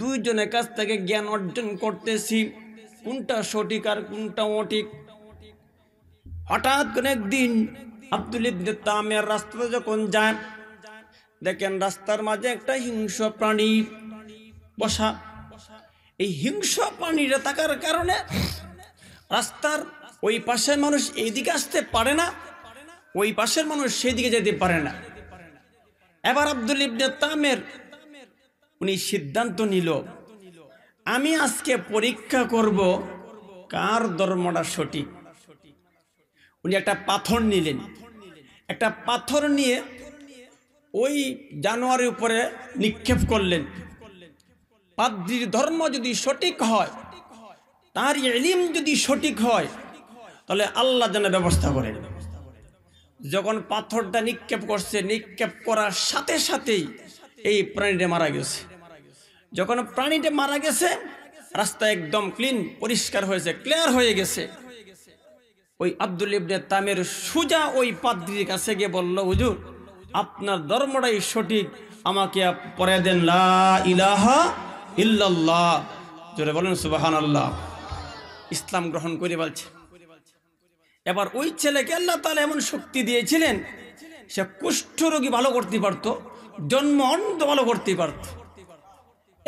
দুইজনের কাছ থেকে জ্ঞান অর্জন করতেছি কোনটা সঠিক আর কোনটা অঠিক হঠাৎ করে একদিন আব্দুল ইবনে তামের রাস্তা যখন যান দেখেন রাস্তার মাঝে একটা হিংস প্রাণী বসা এই হিংস প্রাণীরা থাকার কারণে রাস্তার ওই পাশের মানুষ এইদিকে আসতে পারে না ওই পাশের মানুষ সেদিকে যেতে পারে না এবার আব্দুল ইবনে তামের উনি সিদ্ধান্ত নিল আমি আজকে পরীক্ষা করব কার ধর্মটা সঠিক উনি একটা পাথর নিলেন একটা পাথর নিয়ে ওই জানোয়ারের উপরে নিক্ষেপ করলেন পাদ্রির ধর্ম যদি সঠিক হয় তার এলিম যদি সঠিক হয় তাহলে আল্লাহ যেন ব্যবস্থা করেন যখন পাথরটা নিক্ষেপ করছে নিক্ষেপ করার সাথে সাথেই এই প্রাণীটা মারা গেছে যখন প্রাণীটা মারা গেছে রাস্তা একদম ক্লিন পরিষ্কার হয়েছে ক্লিয়ার হয়ে গেছে ওই আব্দুল ইবনে তামের সুজা ওই পাদ্রির কাছে গিয়ে বলল হুজুর আপনার ধর্মটাই সঠিক আমাকে পরে দেন লা ইলাহা ইল্লাল্লাহ জোরে বলেন সুবাহান আল্লাহ ইসলাম গ্রহণ করে বলছে এবার ওই ছেলেকে আল্লাহ তালা এমন শক্তি দিয়েছিলেন সে কুষ্ঠ রোগী ভালো করতে পারত জন্ম অন্ধ ভালো করতে পারতো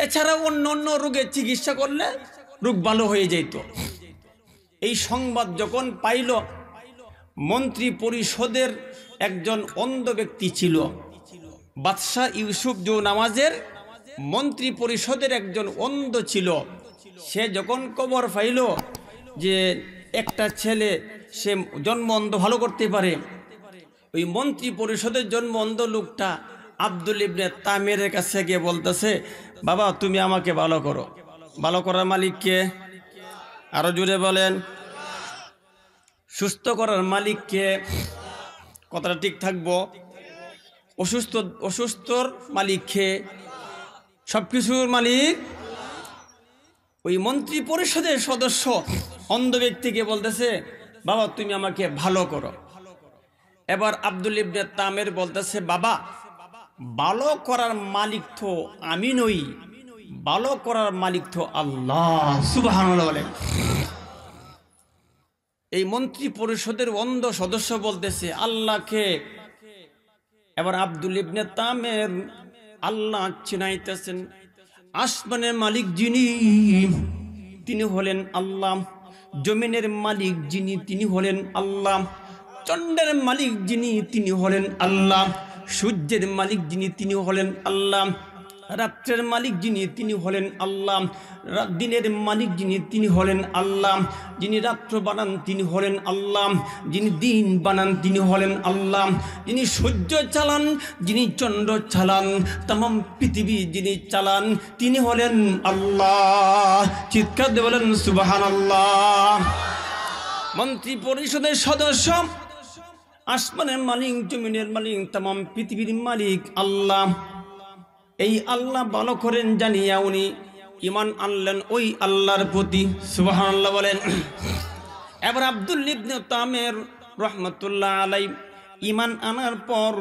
এছাড়া অন্য অন্য রোগের চিকিৎসা করলে রোগ ভালো হয়ে যেত এই সংবাদ যখন পাইল মন্ত্রী পরিষদের একজন অন্ধ ব্যক্তি ছিল বাদশাহ ইউসুফ জু নামাজের মন্ত্রী পরিষদের একজন অন্ধ ছিল সে যখন কবর পাইল যে একটা ছেলে সে জন্ম অন্ধ ভালো করতে পারে ওই মন্ত্রী পরিষদের জন্ম অন্ধ লোকটা আব্দুল ইবনে তামের কাছে গিয়ে বলতেছে বাবা তুমি আমাকে ভালো করো ভালো করার মালিককে আরো জুড়ে বলেন সুস্থ করার মালিককে কথাটা ঠিক থাকবো অসুস্থ অসুস্থর মালিককে সব সবকিছুর মালিক ওই মন্ত্রী পরিষদের সদস্য অন্ধ ব্যক্তিকে বলতেছে বাবা তুমি আমাকে ভালো করো এবার আব্দুল ইবনে তামের বলতেছে বাবা ভালো করার মালিক তো আমি নই ভালো করার মালিক তো আল্লাহ সুবাহ এই মন্ত্রী পরিষদের অন্ধ সদস্য বলতেছে আল্লাহকে এবার আব্দুল ইবনে তামের আল্লাহ চিনাইতেছেন আসমানের মালিক যিনি তিনি হলেন আল্লাহ জমিনের মালিক যিনি তিনি হলেন আল্লাহ চন্ডের মালিক যিনি তিনি হলেন আল্লাহ সূর্যের মালিক যিনি তিনি হলেন আল্লাহ রাত্রের মালিক যিনি তিনি হলেন আল্লাহ দিনের মালিক যিনি তিনি হলেন আল্লাহ যিনি রাত্র বানান তিনি হলেন আল্লাহ যিনি দিন বানান তিনি হলেন আল্লাহ যিনি সূর্য চালান যিনি চন্দ্র চালান তাম পৃথিবী যিনি চালান তিনি হলেন আল্লাহ চিৎকার দেবেন সুবাহান আল্লাহ মন্ত্রী পরিষদের সদস্য আসমানের মালিক জমিনের মালিক তাম পৃথিবীর মালিক আল্লাহ এই আল্লাহ ভালো করেন জানিয়া উনি ইমান আনলেন ওই আল্লাহর প্রতি সুবাহ আল্লাহ বলেন এবার আব্দুল তামের রহমতুল্লাহ আলাই ইমান আনার পর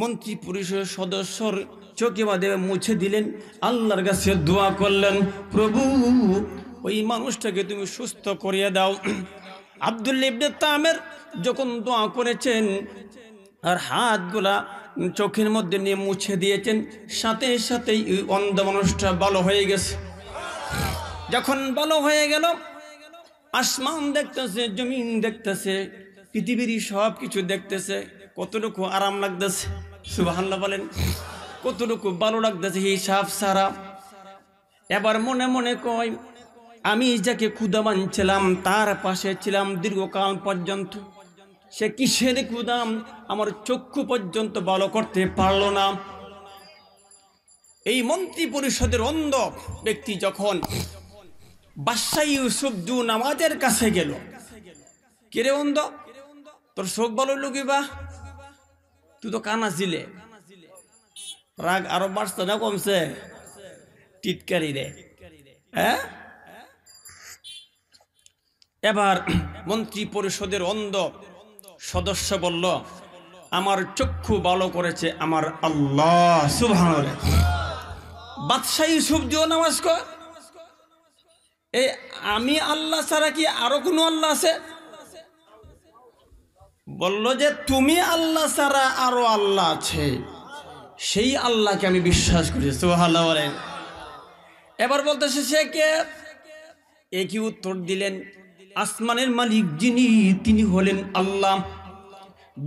মন্ত্রী পরিষদের সদস্যর চোখে বাদে মুছে দিলেন আল্লাহর কাছে দোয়া করলেন প্রভু ওই মানুষটাকে তুমি সুস্থ করিয়ে দাও আবদুল্লা ইবনে তামের যখন দোয়া করেছেন আর হাতগুলা চোখের মধ্যে নিয়ে মুছে দিয়েছেন সাথে সাথেই অন্ধ মানুষটা ভালো হয়ে গেছে যখন ভালো হয়ে গেল আসমান দেখতেছে জমিন দেখতেছে পৃথিবীর সব কিছু দেখতেছে কতটুকু আরাম লাগতেছে সুবাহ বলেন কতটুকু ভালো লাগতেছে হিসাব সারা এবার মনে মনে কয় আমি যাকে ক্ষুদা মানছিলাম তার পাশে ছিলাম দীর্ঘকাল পর্যন্ত সে কিসের ক্ষুদাম আমার চক্ষু পর্যন্ত ভালো করতে পারল না এই মন্ত্রী পরিষদের অন্ধ ব্যক্তি যখন বাদশাহ ইউসুফ জু নামাজের কাছে গেল কেরে অন্ধ তোর শোক বলো লুকি বা তুই তো কানা ছিলে রাগ আরো বাড়ছে না কমছে টিটকারি রে হ্যাঁ এবার মন্ত্রী পরিষদের অন্ধ সদস্য বলল আমার চক্ষু ভালো করেছে আমার আল্লাহ সুভান বাদশাহী সবজিও নামাজ কর এই আমি আল্লাহ ছাড়া কি আরো কোনো আল্লাহ আছে বলল যে তুমি আল্লাহ ছাড়া আরো আল্লাহ আছে সেই আল্লাহকে আমি বিশ্বাস করি সোহাল এবার বলতেছে সে কে একই উত্তর দিলেন আসমানের মালিক যিনি তিনি হলেন আল্লাহ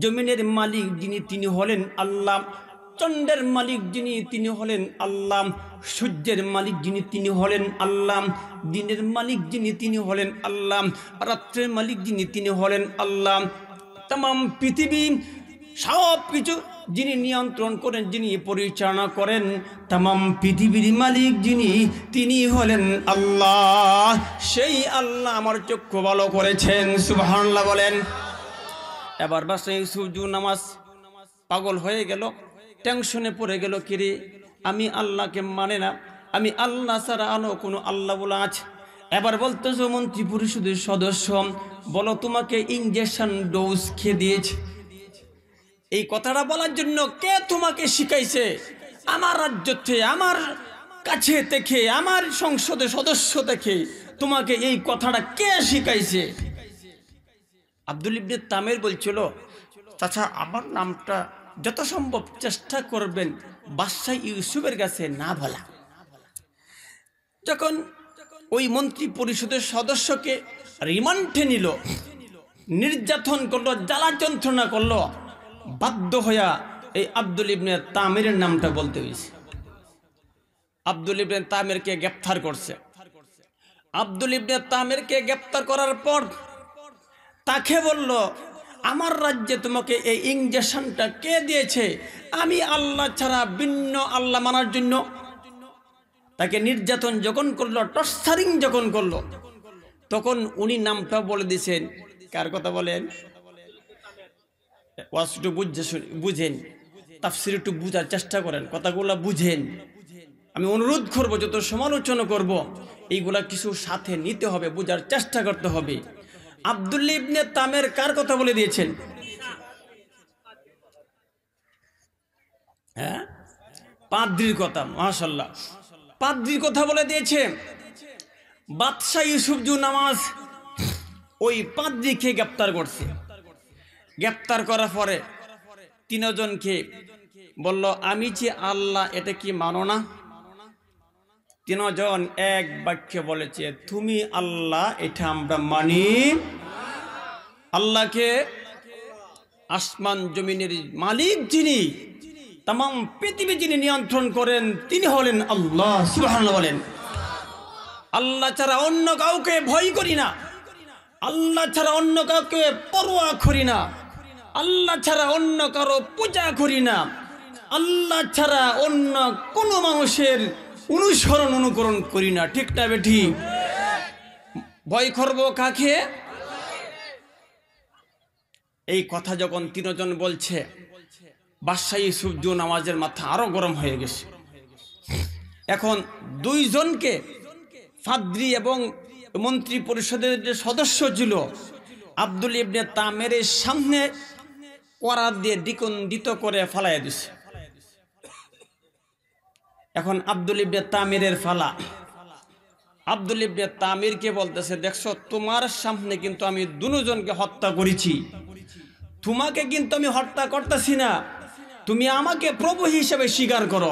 জমিনের মালিক যিনি তিনি হলেন আল্লাহ চন্দ্রের মালিক যিনি তিনি হলেন আল্লাহ সূর্যের মালিক যিনি তিনি হলেন আল্লাহ দিনের মালিক যিনি তিনি হলেন আল্লাহ রাত্রের মালিক যিনি তিনি হলেন আল্লাহ তাম পৃথিবী সব কিছু যিনি নিয়ন্ত্রণ করেন যিনি পরিচালনা করেন তাম পৃথিবীর মালিক যিনি তিনি হলেন আল্লাহ সেই আল্লাহ আমার চক্ষু ভালো করেছেন সুবাহ বলেন এবার বাসে সুজু নামাজ পাগল হয়ে গেল টেনশনে পড়ে গেল কিরে আমি আল্লাহকে মানে না আমি আল্লাহ ছাড়া আনো কোনো আল্লাহ বলে আছে এবার বলতেছো মন্ত্রী পরিষদের সদস্য বলো তোমাকে ইঞ্জেকশন ডোজ খেয়ে দিয়েছে এই কথাটা বলার জন্য কে তোমাকে শিখাইছে আমার থেকে আমার কাছে দেখে আমার সংসদে সদস্য দেখে তোমাকে এই কথাটা কে শিখাইছে আব্দুল ইবনে তামের বলছিল তাছা আমার নামটা যত সম্ভব চেষ্টা করবেন বাদশাহ ইউসুফের কাছে না বলা যখন ওই মন্ত্রী পরিষদের সদস্যকে রিমান্ডে নিল নির্যাতন করলো জ্বালা যন্ত্রণা করলো বাধ্য হইয়া এই আব্দুল ইবনে তামিরের নামটা বলতে হয়েছে আব্দুল ইবনে তামিরকে গ্রেপ্তার করছে আব্দুল ইবনে তামিরকে গ্রেপ্তার করার পর তাকে বলল আমার রাজ্যে তোমাকে এই ইঞ্জেকশনটা কে দিয়েছে আমি আল্লাহ ছাড়া ভিন্ন আল্লাহ মানার জন্য তাকে নির্যাতন যখন করলো টর্চারিং যখন করলো তখন উনি নামটা বলে দিছেন কার কথা বলেন ওয়াজটু বুঝে বুঝেন তাফসির একটু বুঝার চেষ্টা করেন কথাগুলো বুঝেন আমি অনুরোধ করব যত সমালোচনা করব এইগুলা কিছু সাথে নিতে হবে বুঝার চেষ্টা করতে হবে আবদুল্লি ইবনে তামের কার কথা বলে দিয়েছেন হ্যাঁ পাদ্রির কথা মাশাল্লাহ পাদ্রির কথা বলে দিয়েছে বাদশাহ ইউসুফ জু নামাজ ওই পাদ্রিকে গ্রেফতার করছে গ্রেপ্তার করার পরে তিনজনকে বলল আমি যে আল্লাহ এটা কি মানো না তিনজন এক বাক্যে বলেছে তুমি আল্লাহ এটা আমরা মানি আল্লাহকে আসমান জমিনের মালিক যিনি তাম পৃথিবী যিনি নিয়ন্ত্রণ করেন তিনি হলেন আল্লাহ বলেন আল্লাহ ছাড়া অন্য কাউকে ভয় করি না আল্লাহ ছাড়া অন্য কাউকে পরোয়া করি না আল্লাহ ছাড়া অন্য কারো পূজা করি না আল্লাহ ছাড়া অন্য কোনো মানুষের অনুসরণ অনুকরণ করি না ঠিক না বেঠি ভয় করব কাকে এই কথা যখন তিনজন বলছে বাদশাহী সূর্য নামাজের মাথা আরো গরম হয়ে গেছে এখন দুইজনকে ফাদ্রি এবং মন্ত্রী পরিষদের যে সদস্য ছিল আব্দুল ইবনে তামের সামনে করাত দিয়ে দ্বিকন্দিত করে ফালাই দিছে এখন আব্দুল ইবনে তামিরের ফালা আব্দুল ইবনে তামিরকে বলতেছে দেখছো তোমার সামনে কিন্তু আমি দুজনকে হত্যা করেছি তোমাকে কিন্তু আমি হত্যা করতেছি না তুমি আমাকে প্রভু হিসেবে স্বীকার করো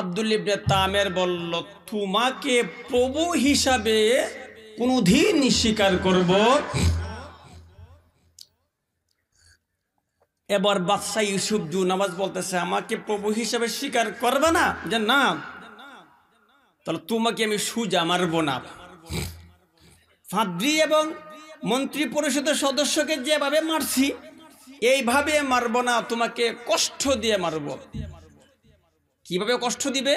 আব্দুল ইবনে তামের বলল তোমাকে প্রভু হিসাবে কোনোদিন স্বীকার করব এবার বাদশাহ ইউসুফ জু নামাজ বলতেছে আমাকে প্রভু হিসেবে স্বীকার করবে না যে না তাহলে তোমাকে আমি সুজা মারব না ফাদ্রি এবং মন্ত্রী পরিষদের সদস্যকে যেভাবে মারছি এইভাবে মারব না তোমাকে কষ্ট দিয়ে মারব কিভাবে কষ্ট দিবে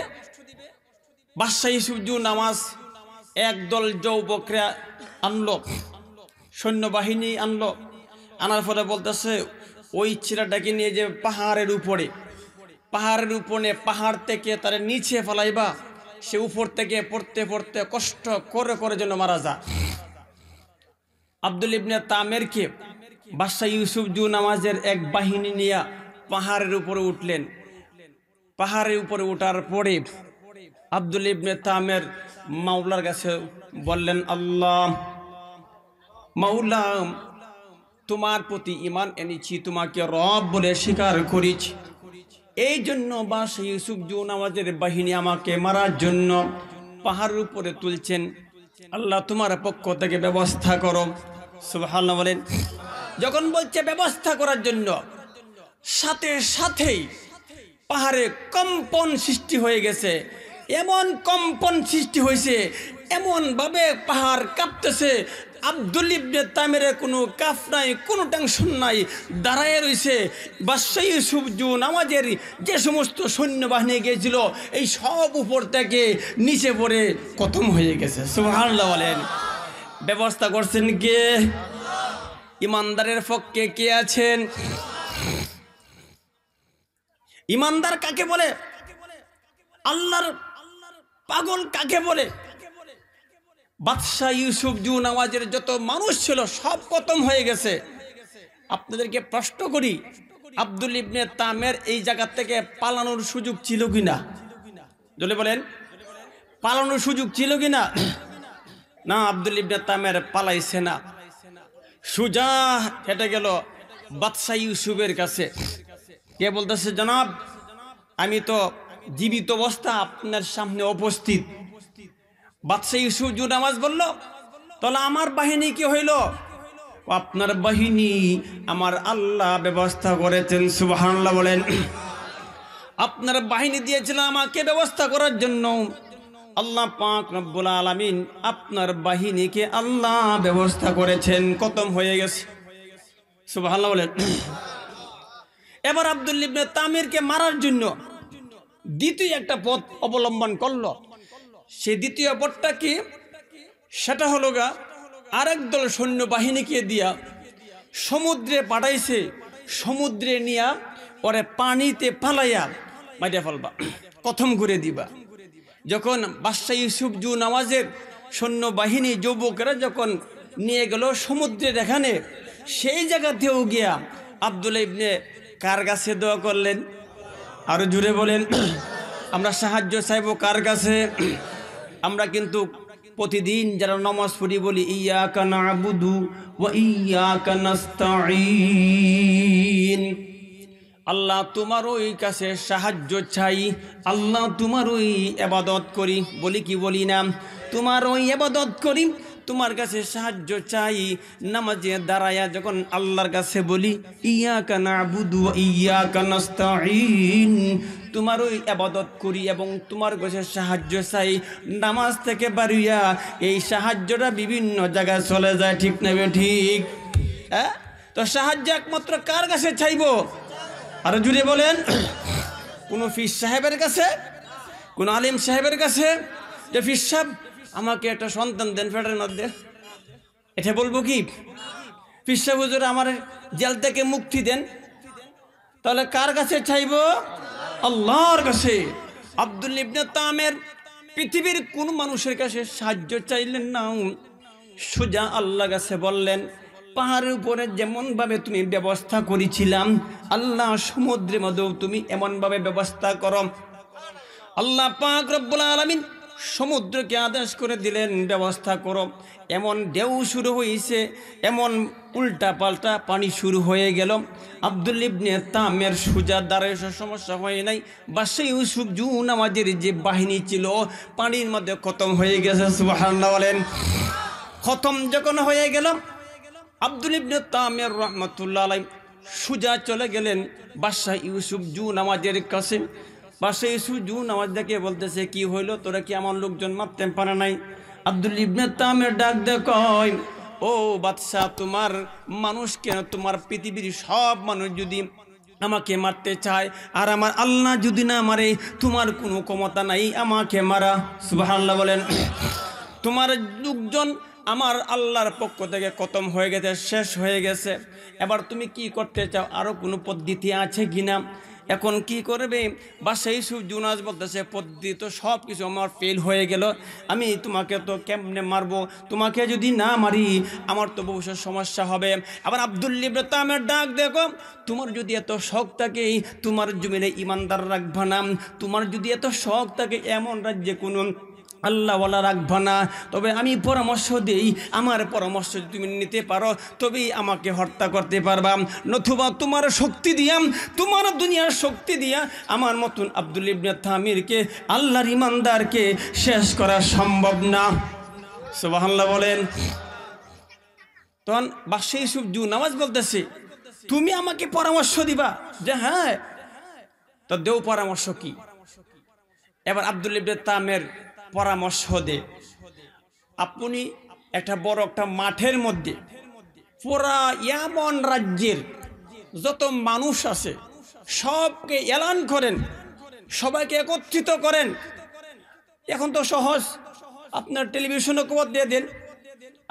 বাদশাহ ইউসুফজু নামাজ একদল যৌবকরা আনলো সৈন্যবাহিনী আনলো আনার পরে বলতেছে ওই ছেলেটাকে নিয়ে যে পাহাড়ের উপরে পাহাড়ের উপরে পাহাড় থেকে তার নিচে ফেলাইবা সে উপর থেকে পড়তে পড়তে কষ্ট করে করে যেন মারা যা আব্দুল ইবনে তামেরকে বাদশাহ ইউসুফ জু নামাজের এক বাহিনী নিয়ে পাহাড়ের উপরে উঠলেন পাহাড়ের উপরে ওঠার পরে আব্দুল ইবনে তামের মাওলার কাছে বললেন আল্লাহ মাউলা তোমার প্রতি ইমান এনেছি তোমাকে রব বলে স্বীকার করেছি এই জন্য বা ইউসুফ জুন আমাদের বাহিনী আমাকে মারার জন্য পাহাড়ের উপরে তুলছেন আল্লাহ তোমার পক্ষ থেকে ব্যবস্থা করো সুবহানাল্লাহ বলেন যখন বলছে ব্যবস্থা করার জন্য সাথে সাথেই পাহাড়ে কম্পন সৃষ্টি হয়ে গেছে এমন কম্পন সৃষ্টি হয়েছে এমনভাবে পাহাড় কাঁপতেছে আব্দুল ইবনে তামেরের কোনো কাফ নাই কোনো টেনশন নাই দাঁড়ায় রয়েছে বাদশাহী সূর্য নামাজের যে সমস্ত সৈন্যবাহিনী গিয়েছিল এই সব উপর থেকে নিচে পড়ে কতম হয়ে গেছে সুহার্লা বলেন ব্যবস্থা করছেন কে ইমানদারের পক্ষে কে আছেন ইমানদার কাকে বলে আল্লাহর পাগল কাকে বলে বাদশাহ ইউসুফ জু নামাজের যত মানুষ ছিল সব খতম হয়ে গেছে আপনাদেরকে প্রশ্ন করি আব্দুল ইবনে তামের এই জায়গা থেকে পালানোর সুযোগ ছিল কি না জলে বলেন পালানোর সুযোগ ছিল কি না না আব্দুল ইবনে তামের পালাইছে না সুজা হেঁটে গেল বাদশাহ ইউসুফের কাছে কে বলতেছে জনাব আমি তো জীবিত অবস্থা আপনার সামনে উপস্থিত বাদশাহ ইউসুফ নামাজ বলল তাহলে আমার বাহিনী কি হইল আপনার বাহিনী আমার আল্লাহ ব্যবস্থা করেছেন সুবাহান্লাহ বলেন আপনার বাহিনী দিয়েছিলেন আমাকে ব্যবস্থা করার জন্য আল্লাহ পাক রব্বুল আলমিন আপনার বাহিনীকে আল্লাহ ব্যবস্থা করেছেন খতম হয়ে গেছে সুবাহ বলেন এবার আবদুল্লিবনে তামিরকে মারার জন্য দ্বিতীয় একটা পথ অবলম্বন করলো সে দ্বিতীয় অপরটা কি সেটা হলো গা আরেক দল সৈন্যবাহিনীকে দিয়া সমুদ্রে পাঠাইছে সমুদ্রে নিয়া পরে পানিতে পালাইয়া মাইটা ফলবা প্রথম ঘুরে দিবা যখন বাদশাহ ইউসুফ জু নামাজের সৈন্যবাহিনী যুবকেরা যখন নিয়ে গেল সমুদ্রের এখানে সেই জায়গাতেও গিয়া আবদুল্লা ইবনে কার কাছে দোয়া করলেন আরও জুড়ে বলেন আমরা সাহায্য চাইব কার কাছে আমরা কিন্তু প্রতিদিন যারা নমাজ পড়ি বলি ইয়া কানাবুদু আবুদু ইয়া কানাস্তাইন আল্লাহ তোমারই কাছে সাহায্য চাই আল্লাহ তোমারই আবাদত করি বলি কি বলি না ওই আবাদত করি তোমার কাছে সাহায্য চাই নামাজে দাঁড়ায়া যখন আল্লাহর কাছে বলি ইয়া কানা বুধু ইয়া তোমার ওই আবাদত করি এবং তোমার কাছে সাহায্য চাই নামাজ থেকে বাড়িয়া এই সাহায্যটা বিভিন্ন জায়গায় চলে যায় ঠিক নেবে ঠিক হ্যাঁ তো সাহায্য একমাত্র কার কাছে চাইব আর জুড়ে বলেন কোনো ফির সাহেবের কাছে কোনো আলিম সাহেবের কাছে যে ফির সাহেব আমাকে একটা সন্তান দেন ফেটের মধ্যে এটা বলবো কি পিসা আমার জেল থেকে মুক্তি দেন তাহলে কার কাছে চাইব আল্লাহর কাছে আব্দুল ইবনে তামের পৃথিবীর কোন মানুষের কাছে সাহায্য চাইলেন না সোজা আল্লাহ কাছে বললেন পাহাড়ের উপরে যেমনভাবে তুমি ব্যবস্থা করেছিলাম আল্লাহ সমুদ্রের মধ্যেও তুমি এমনভাবে ব্যবস্থা করো আল্লাহ পাক রব্বুল আলমিন সমুদ্রকে আদেশ করে দিলেন ব্যবস্থা করো এমন ঢেউ শুরু হয়েছে এমন উল্টা পাল্টা পানি শুরু হয়ে গেল আবদুল ইবনে তামের সোজা দ্বারা সমস্যা হয় নাই বা সেই ইউসুফ জু নামাজের যে বাহিনী ছিল পানির মধ্যে খতম হয়ে গেছে সুবাহান্না বলেন খতম যখন হয়ে গেল আবদুল ইবনে তামের রহমতুল্লাহ আলাই সোজা চলে গেলেন বাদশাহ ইউসুফ জু নামাজের কাছে পাশে ইসু জুন আমার দেখে বলতেছে কি হইলো তোরা কি আমার লোকজন মারতে পারে নাই আব্দুল ইবনে তামের ডাক দেখয় ও বাদশাহ তোমার মানুষ কেন তোমার পৃথিবীর সব মানুষ যদি আমাকে মারতে চায় আর আমার আল্লাহ যদি না মারে তোমার কোনো ক্ষমতা নাই আমাকে মারা সুবাহ বলেন তোমার লোকজন আমার আল্লাহর পক্ষ থেকে কতম হয়ে গেছে শেষ হয়ে গেছে এবার তুমি কি করতে চাও আরও কোনো পদ্ধতি আছে কিনা এখন কি করবে বা সেই সব সুজুনাজ বলতেছে পদ্ধতি তো সব কিছু আমার ফেল হয়ে গেল আমি তোমাকে তো কেমনে মারবো তোমাকে যদি না মারি আমার তো ভবিষ্যৎ সমস্যা হবে আবার আবদুল্লিবরে তো আমার ডাক দেখো তোমার যদি এত শখ থাকে তোমার জমিনে ইমানদার রাখবা না তোমার যদি এত শখ থাকে এমন রাজ্যে কোনো আল্লাহওয়ালা রাখবা না তবে আমি পরামর্শ দিই আমার পরামর্শ যদি তুমি নিতে পারো তবেই আমাকে হত্যা করতে পারবা নতুবা তোমার শক্তি দিয়া তোমার দুনিয়ার শক্তি দিয়া আমার মতন আব্দুল ইবনা থামিরকে আল্লাহর ইমানদারকে শেষ করা সম্ভব না সোবাহাল্লাহ বলেন তখন বাসে ইসুফ জু নামাজ বলতেছে তুমি আমাকে পরামর্শ দিবা যে হ্যাঁ তো দেও পরামর্শ কি এবার আব্দুল ইবনে তামের পরামর্শ দে আপনি একটা বড় একটা মাঠের মধ্যে পুরা ইয়ামন রাজ্যের যত মানুষ আছে সবকে এলান করেন সবাইকে একত্রিত করেন এখন তো সহজ আপনার টেলিভিশনে খবর দিয়ে দিন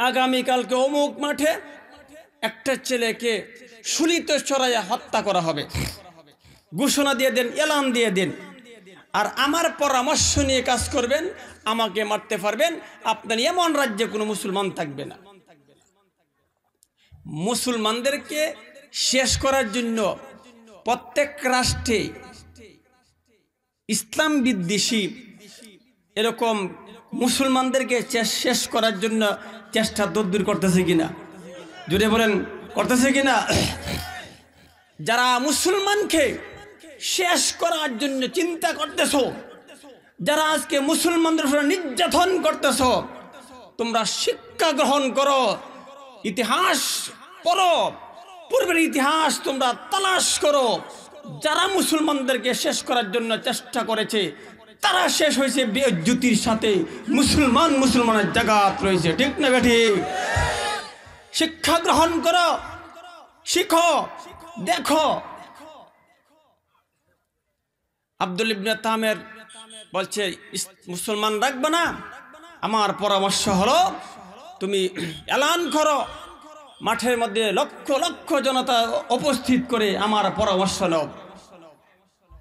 আগামীকালকে অমুক মাঠে একটা ছেলেকে সুলিত চড়াইয়া হত্যা করা হবে ঘোষণা দিয়ে দেন এলান দিয়ে দেন আর আমার পরামর্শ নিয়ে কাজ করবেন আমাকে মারতে পারবেন আপনার এমন রাজ্যে কোনো মুসলমান থাকবে না মুসলমানদেরকে শেষ করার জন্য প্রত্যেক রাষ্ট্রে ইসলাম বিদ্বেষী এরকম মুসলমানদেরকে শেষ করার জন্য চেষ্টা দূর করতেছে কিনা জুড়ে বলেন করতেছে কিনা যারা মুসলমানকে শেষ করার জন্য চিন্তা করতেছ যারা আজকে মুসলমানদের উপরে নির্যাতন করতেছ তোমরা শিক্ষা গ্রহণ করো ইতিহাস পড়ো পূর্বের ইতিহাস তোমরা তালাশ করো যারা মুসলমানদেরকে শেষ করার জন্য চেষ্টা করেছে তারা শেষ হয়েছে বেজ্যুতির সাথে মুসলমান মুসলমানের জাগাত রয়েছে ঠিক না বেঠি শিক্ষা গ্রহণ করো শিখো দেখো আব্দুল ইবনে তামের বলছে মুসলমান রাখবে না আমার পরামর্শ হলো তুমি এলান করো মাঠের মধ্যে লক্ষ লক্ষ জনতা উপস্থিত করে আমার পরামর্শ নাও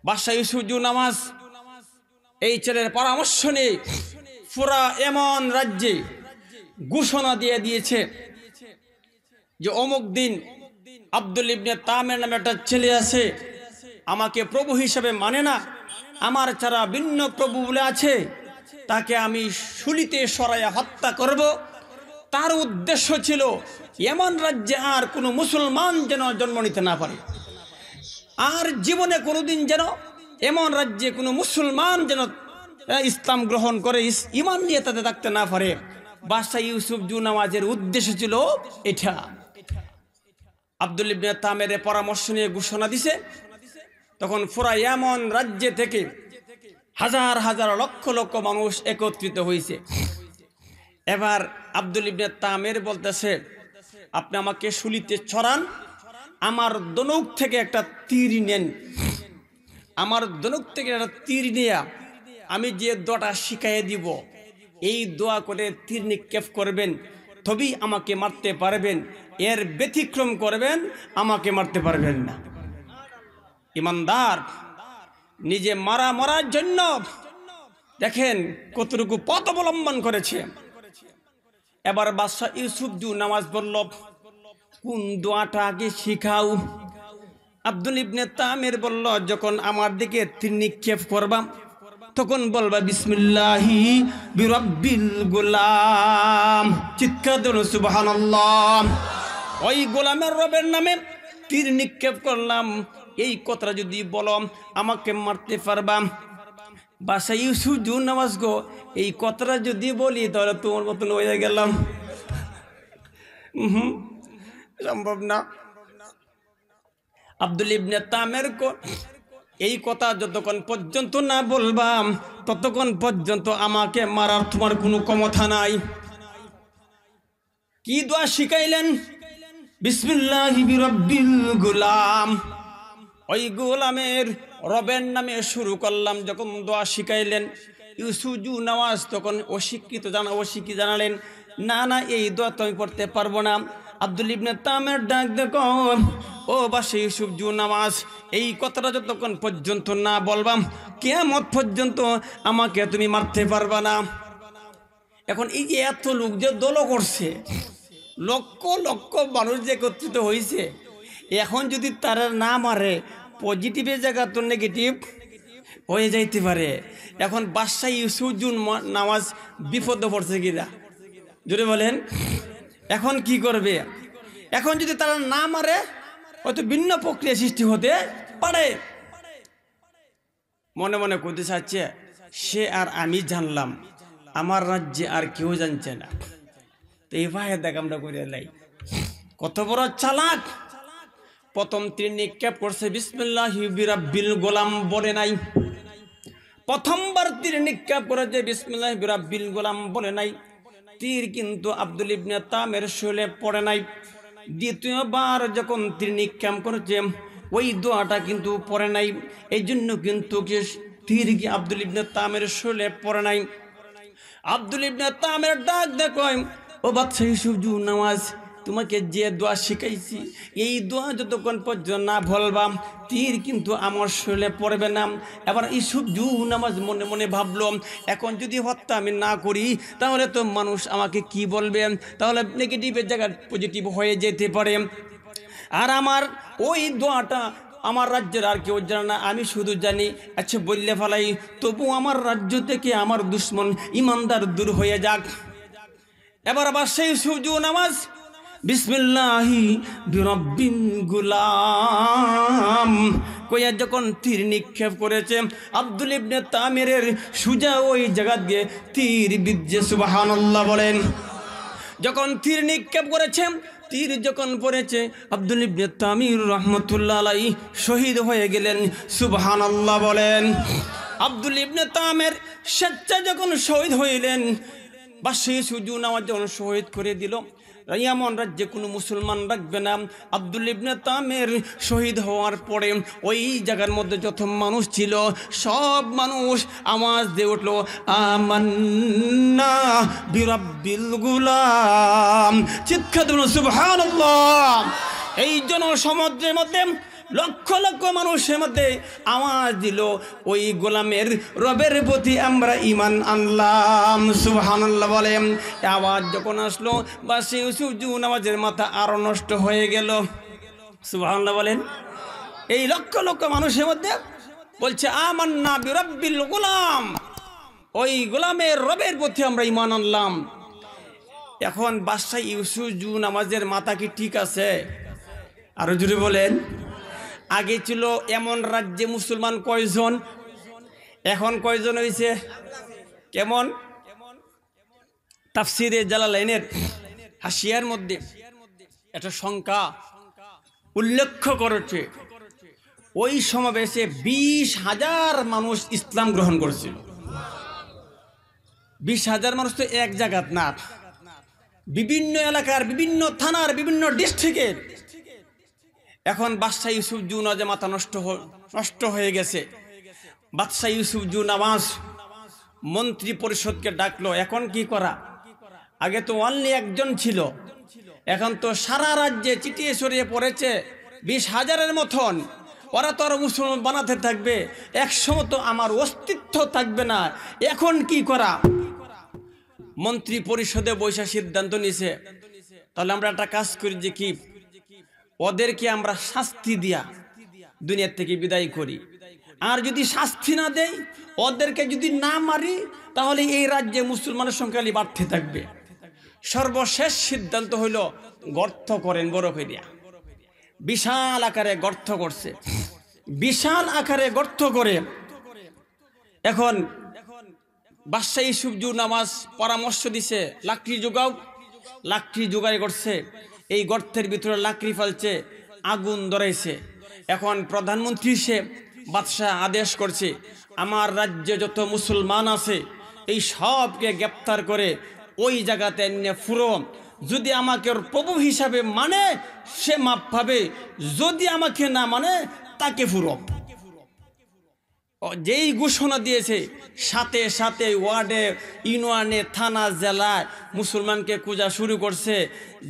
বাদশাহ ইসুজু নামাজ এই ছেলের পরামর্শ নিয়ে পুরা এমন রাজ্যে ঘোষণা দিয়ে দিয়েছে যে অমুক দিন আব্দুল ইবনে তামের নামে একটা ছেলে আছে আমাকে প্রভু হিসেবে মানে না আমার ছাড়া ভিন্ন প্রভু বলে আছে তাকে আমি শুলিতে সরাইয়া হত্যা করব তার উদ্দেশ্য ছিল এমন রাজ্যে আর কোনো মুসলমান যেন জন্ম নিতে না পারে আর জীবনে কোনোদিন যেন এমন রাজ্যে কোনো মুসলমান যেন ইসলাম গ্রহণ করে ইমান নিয়ে তাতে থাকতে না পারে বাদশাহ ইউসুফ জুনামাজের উদ্দেশ্য ছিল এটা আব্দুল ইবনে তামের পরামর্শ নিয়ে ঘোষণা দিছে তখন পুরা রাজ্যে থেকে হাজার হাজার লক্ষ লক্ষ মানুষ একত্রিত হয়েছে এবার আব্দুল ইবনে তামের বলতেছে আপনি আমাকে শুলিতে ছড়ান আমার দনুক থেকে একটা তীর নেন আমার দনুক থেকে একটা তীর নেয়া আমি যে দোয়াটা শিখাইয়ে দিব এই দোয়া করে তীর নিক্ষেপ করবেন তবেই আমাকে মারতে পারবেন এর ব্যতিক্রম করবেন আমাকে মারতে পারবেন না ইমানদার নিজে মারা মরার জন্য দেখেন কতটুকু পথ অবলম্বন করেছে এবার বাদশাহ ইউসুফ জু নামাজ বলল কোন দোয়াটা আগে শিখাও আব্দুল ইবনে তামের বলল যখন আমার দিকে নিক্ষেপ করবা তখন বলবা বিসমিল্লাহি বিরব্বিল গোলাম চিৎকার দেন সুবাহান ওই গোলামের রবের নামে তীর নিক্ষেপ করলাম এই কথা যদি বলো আমাকে মারতে পারবা বাসা ইউসু জু নামাজ গো এই কথাটা যদি বলি তাহলে তোমার মতন হয়ে গেলাম হুম সম্ভব না আব্দুল ইবনে তামের এই কথা যতক্ষণ পর্যন্ত না বলবাম ততক্ষণ পর্যন্ত আমাকে মারার তোমার কোনো ক্ষমতা নাই কি দোয়া শিখাইলেন বিসমিল্লাহ গুলাম ওই গোলামের রবের নামে শুরু করলাম যখন দোয়া শিখাইলেন ইউসুজু নওয়াজ তখন অশিক্ষিত জানা অশিক্ষিত জানালেন না না এই দোয়া তো আমি পড়তে পারবো না আব্দুল ইবনে তামের ডাক দেখো ও বাসে জু নামাজ এই কথাটা যতক্ষণ পর্যন্ত না বলবাম মত পর্যন্ত আমাকে তুমি মারতে পারবা না এখন এই যে এত লোক যে দল করছে লক্ষ লক্ষ মানুষ যে একত্রিত হয়েছে এখন যদি তারা না মারে পজিটিভের জায়গা তো নেগেটিভ হয়ে যাইতে পারে এখন বাদশাহ ইউসুফুন নামাজ বিপদে পড়ছে কিনা যদি বলেন এখন কি করবে এখন যদি তারা না মারে হয়তো ভিন্ন প্রক্রিয়া সৃষ্টি হতে পারে মনে মনে করতে চাচ্ছে সে আর আমি জানলাম আমার রাজ্যে আর কেউ জানছে না তো এই ভাইয়ের দেখ আমরা করে লাই কত বড় চালাক প্রথম তিনি নিক্ষেপ করছে বিসমিল্লাহ বিরাব্বিল গোলাম বলে নাই প্রথমবার তিনি নিক্ষেপ করেছে বিসমিল্লাহ বিরাব্বিল গোলাম বলে নাই তীর কিন্তু আব্দুল ইবনে তামের শৈলে পড়ে নাই দ্বিতীয়বার যখন তিনি নিক্ষেপ করেছে ওই দোয়াটা কিন্তু পড়ে নাই এই জন্য কিন্তু কি তীর কি আব্দুল ইবনে তামের শৈলে পড়ে নাই আব্দুল ইবনে তামের ডাক দেখ ও বাচ্চা ইসুফ নামাজ তোমাকে যে দোয়া শিখাইছি এই দোয়া যতক্ষণ পর্যন্ত না ভলবাম তীর কিন্তু আমার শরীরে পড়বে না এবার ইসুফ জু নামাজ মনে মনে ভাবলাম এখন যদি হত্যা আমি না করি তাহলে তো মানুষ আমাকে কি বলবে তাহলে নেগেটিভের জায়গায় পজিটিভ হয়ে যেতে পারে আর আমার ওই দোয়াটা আমার রাজ্যের আর কেউ জানে না আমি শুধু জানি আচ্ছা বললে ফেলাই তবু আমার রাজ্য থেকে আমার দুশ্মন ইমানদার দূর হয়ে যাক এবার আবার সেই সুযোগ নামাজ বিসমিল্লাহি বিরব্বিন গুলাম কইয়া যখন তীর নিক্ষেপ করেছে আব্দুল ইবনে তামেরের সুজা ওই জায়গা দিয়ে তীর বিদ্যে সুবাহান্লাহ বলেন যখন তীর নিক্ষেপ করেছেন তীর যখন পড়েছে আব্দুল ইবনে তামির রহমতুল্লাহ আলাই শহীদ হয়ে গেলেন সুবাহান্লাহ বলেন আব্দুল ইবনে তামের স্বেচ্ছা যখন শহীদ হইলেন বা সেই সুজু যখন শহীদ করে দিল এমন রাজ্যে কোনো মুসলমান রাখবে না আব্দুল ইবনে তামের শহীদ হওয়ার পরে ওই জায়গার মধ্যে যত মানুষ ছিল সব মানুষ আওয়াজ দিয়ে উঠল আমান্না বিরাব্বিল গুলাম চিৎকার সুবহানাল্লাহ এই সমুদ্রের মধ্যে লক্ষ লক্ষ মানুষের মধ্যে আওয়াজ দিল ওই গোলামের রবের প্রতি আমরা ইমান আনলাম সুবহানাল্লাহ বলেন আওয়াজ যখন আসলো বা সুজু নামাজের মাথা আরও নষ্ট হয়ে গেল সুবহানাল্লাহ বলেন এই লক্ষ লক্ষ মানুষের মধ্যে বলছে আমার না বিরব্বিল গোলাম ওই গোলামের রবের প্রতি আমরা ইমান আনলাম এখন বাদশাহ জু নামাজের মাথা কি ঠিক আছে আরো জুড়ে বলেন আগে ছিল এমন রাজ্যে মুসলমান কয়জন এখন কয়জন হয়েছে কেমন তাফসিরে জালালাইনের হাসিয়ার মধ্যে একটা সংখ্যা উল্লেখ করেছে ওই সমাবেশে বিশ হাজার মানুষ ইসলাম গ্রহণ করেছিল বিশ হাজার মানুষ তো এক জায়গাত না বিভিন্ন এলাকার বিভিন্ন থানার বিভিন্ন ডিস্ট্রিক্টের এখন বাদশাহ ইউসুফ জু নজে মাথা নষ্ট নষ্ট হয়ে গেছে বাদশাহ ইউসুফ জু নামাজ মন্ত্রী পরিষদকে ডাকলো এখন কি করা আগে তো অনলি একজন ছিল এখন তো সারা রাজ্যে চিটিয়ে সরিয়ে পড়েছে বিশ হাজারের মতন ওরা তো আরো মুসলমান বানাতে থাকবে একসময় তো আমার অস্তিত্ব থাকবে না এখন কি করা মন্ত্রী পরিষদে বৈশা সিদ্ধান্ত নিছে তাহলে আমরা একটা কাজ করি যে কি ওদেরকে আমরা শাস্তি দিয়া দুনিয়ার থেকে বিদায় করি আর যদি শাস্তি না দেই ওদেরকে যদি না মারি তাহলে এই রাজ্যে মুসলমানের সংখ্যা বাড়তে থাকবে সর্বশেষ সিদ্ধান্ত হইল গর্থ করেন বড় করিয়া বিশাল আকারে গর্থ করছে বিশাল আকারে গর্থ করে এখন বাদশাহী সুবজু নামাজ পরামর্শ দিছে লাকড়ি যোগাও লাকড়ি জোগাড় করছে এই গর্তের ভিতরে লাকড়ি ফেলছে আগুন ধরেছে এখন প্রধানমন্ত্রী সে বাদশাহ আদেশ করছে আমার রাজ্যে যত মুসলমান আছে এই সবকে গ্রেপ্তার করে ওই জায়গাতে এনে ফুরো যদি আমাকে ওর প্রভু হিসাবে মানে সে মাপ পাবে যদি আমাকে না মানে তাকে ফুরো যেই ঘোষণা দিয়েছে সাথে সাথে ওয়ার্ডে ইউনিয়নে থানা জেলায় মুসলমানকে খোঁজা শুরু করছে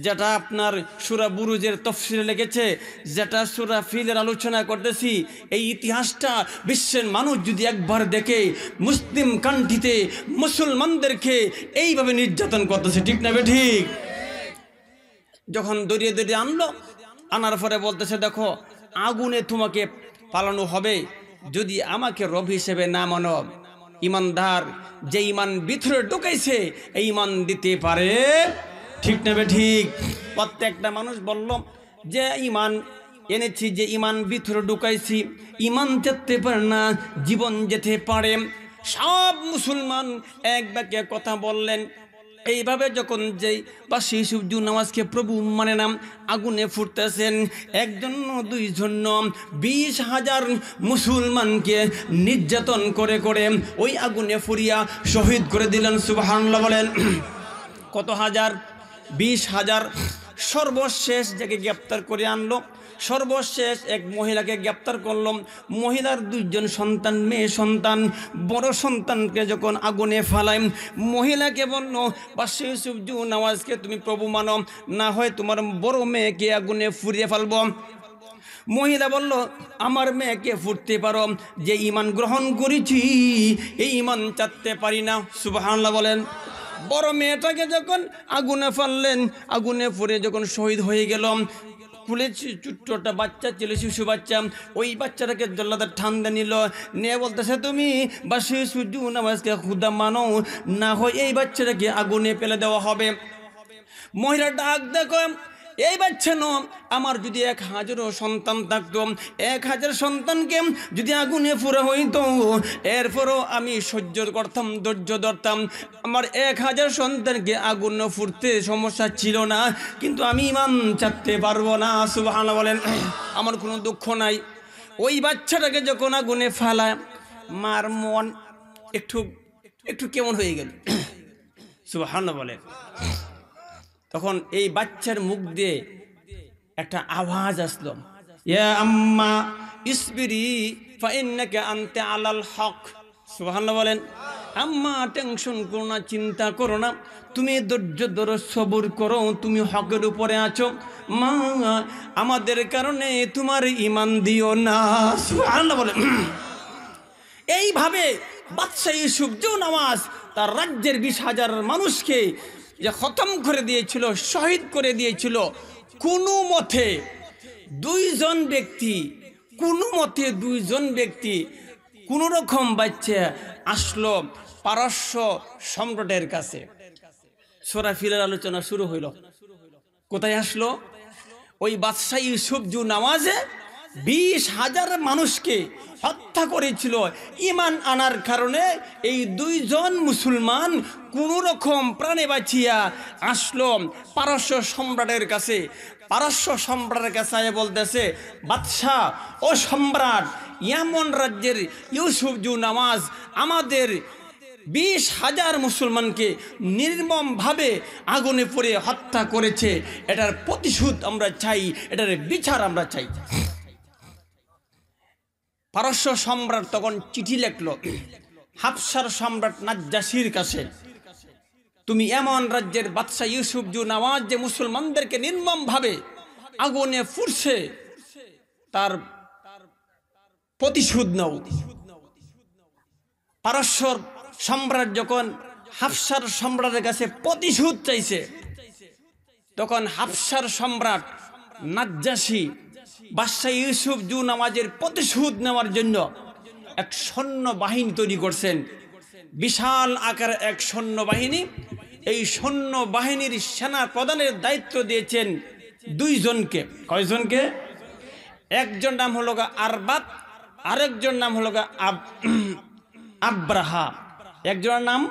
যেটা আপনার সুরা বুরুজের তফসিলে লেগেছে যেটা সুরা ফিলের আলোচনা করতেছি এই ইতিহাসটা বিশ্বের মানুষ যদি একবার দেখে মুসলিম কান্ঠিতে মুসলমানদেরকে এইভাবে নির্যাতন করতেছে ঠিক না বে ঠিক যখন দড়িয়ে দড়িয়ে আনলো আনার পরে বলতেছে দেখো আগুনে তোমাকে পালানো হবে যদি আমাকে রব হিসেবে না মানো ইমানদার যে ইমান ভিতরে ঢুকাইছে এই ইমান দিতে পারে ঠিক নেবে ঠিক প্রত্যেকটা মানুষ বলল যে ইমান এনেছি যে ইমান ভিতরে ঢুকাইছি ইমান যেতে পারে না জীবন যেতে পারে সব মুসলমান এক বাক্যে কথা বললেন এইভাবে যখন যেই বা সেই সূর্যু নামাজকে প্রভু মানে নাম আগুনে ফুটতেছেন একজন দুইজন বিশ হাজার মুসলমানকে নির্যাতন করে করে ওই আগুনে ফুরিয়া শহীদ করে দিলেন সুবাহ বলেন কত হাজার বিশ হাজার সর্বশেষ যাকে গ্রেপ্তার করে আনলো সর্বশেষ এক মহিলাকে গ্রেপ্তার করলাম মহিলার দুইজন সন্তান মেয়ে সন্তান বড় সন্তানকে যখন আগুনে ফালাইম মহিলাকে বলল বাসি ইউসুফজু নওয়াজকে তুমি প্রভু মানো না হয় তোমার বড় মেয়েকে আগুনে ফুরিয়ে ফেলব মহিলা বলল আমার মেয়েকে ফুটতে পারো যে ইমান গ্রহণ করেছি এই ইমান চাটতে পারি না সুবাহ বলেন বড় মেয়েটাকে যখন আগুনে ফেললেন আগুনে পরে যখন শহীদ হয়ে গেলাম কুলে ছোট্টটা বাচ্চা ছেলে শিশু বাচ্চা ওই বাচ্চাটাকে জল্লাদার ঠান্ডা নিল নিয়ে বলতেছে তুমি বা শিশু নামাজকে খুদা মানো না হয় এই বাচ্চাটাকে আগুনে ফেলে দেওয়া হবে মহিলা ডাক দেখো এই বাচ্চা ন আমার যদি এক হাজারও সন্তান থাকতো এক হাজার সন্তানকে যদি আগুনে পুরো হইত এরপরও আমি সহ্য করতাম ধৈর্য ধরতাম আমার এক হাজার সন্তানকে আগুন ফুরতে সমস্যা ছিল না কিন্তু আমি ইমান চাপতে পারবো না সুবাহানা বলেন আমার কোনো দুঃখ নাই ওই বাচ্চাটাকে যখন আগুনে ফালা মার মন একটু একটু কেমন হয়ে গেল সুবাহানা বলেন তখন এই বাচ্চার মুখ দিয়ে একটা আওয়াজ আসলো ইয়া আম্মা ইসবিরি ফাইন্নাকে আনতে আলাল হক সুবহানাল্লাহ বলেন আম্মা টেনশন করো না চিন্তা করো না তুমি ধৈর্য ধরো সবর করো তুমি হকের উপরে আছো মা আমাদের কারণে তোমার ইমান দিও না আল্লাহ বলেন এইভাবে বাদশাহী সূর্য নামাজ তার রাজ্যের বিশ হাজার মানুষকে যে খতম করে দিয়েছিল শহীদ করে দিয়েছিল কোনো মতে দুইজন ব্যক্তি কোনো মতে দুইজন ব্যক্তি কোনো রকম বাচ্চা আসলো পারস্য সম্রাটের কাছে সোরাফিলের আলোচনা শুরু হইল কোথায় আসলো ওই বাদশাহ ইউসুফ জু নামাজে বিশ হাজার মানুষকে হত্যা করেছিল ইমান আনার কারণে এই দুইজন মুসলমান কোনো রকম প্রাণে বাঁচিয়া আসলো পারস্য সম্রাটের কাছে পারস্য সম্রাটের কাছে বলতেছে বাদশাহ ও সম্রাট ইয়ামন রাজ্যের ইউসুফ জু নামাজ আমাদের বিশ হাজার মুসলমানকে নির্মমভাবে আগুনে পড়ে হত্যা করেছে এটার প্রতিশোধ আমরা চাই এটার বিচার আমরা চাই পারস্য সম্রাট তখন চিঠি লেখলো হাফসার সম্রাট নাজ্জাসির কাছে তুমি এমন রাজ্যের বাদশাহ ইউসুফ জু নামাজ যে মুসলমানদেরকে নির্মমভাবে আগুনে ফুরছে তার প্রতিশোধ নাও পারস্যর সম্রাট যখন হাফসার সম্রাটের কাছে প্রতিশোধ চাইছে তখন হাফসার সম্রাট নাজ্জাসী বাদশাহ ইউসুফ জু নামাজের প্রতিশোধ নেওয়ার জন্য এক সৈন্য বাহিনী তৈরি করছেন বিশাল আকার এক সৈন্য বাহিনী এই সৈন্য বাহিনীর সেনা প্রধানের দায়িত্ব দিয়েছেন দুইজনকে কয়জনকে একজন নাম হলো গা আরবাত আরেকজন নাম হলো গা আব্রাহা একজনের নাম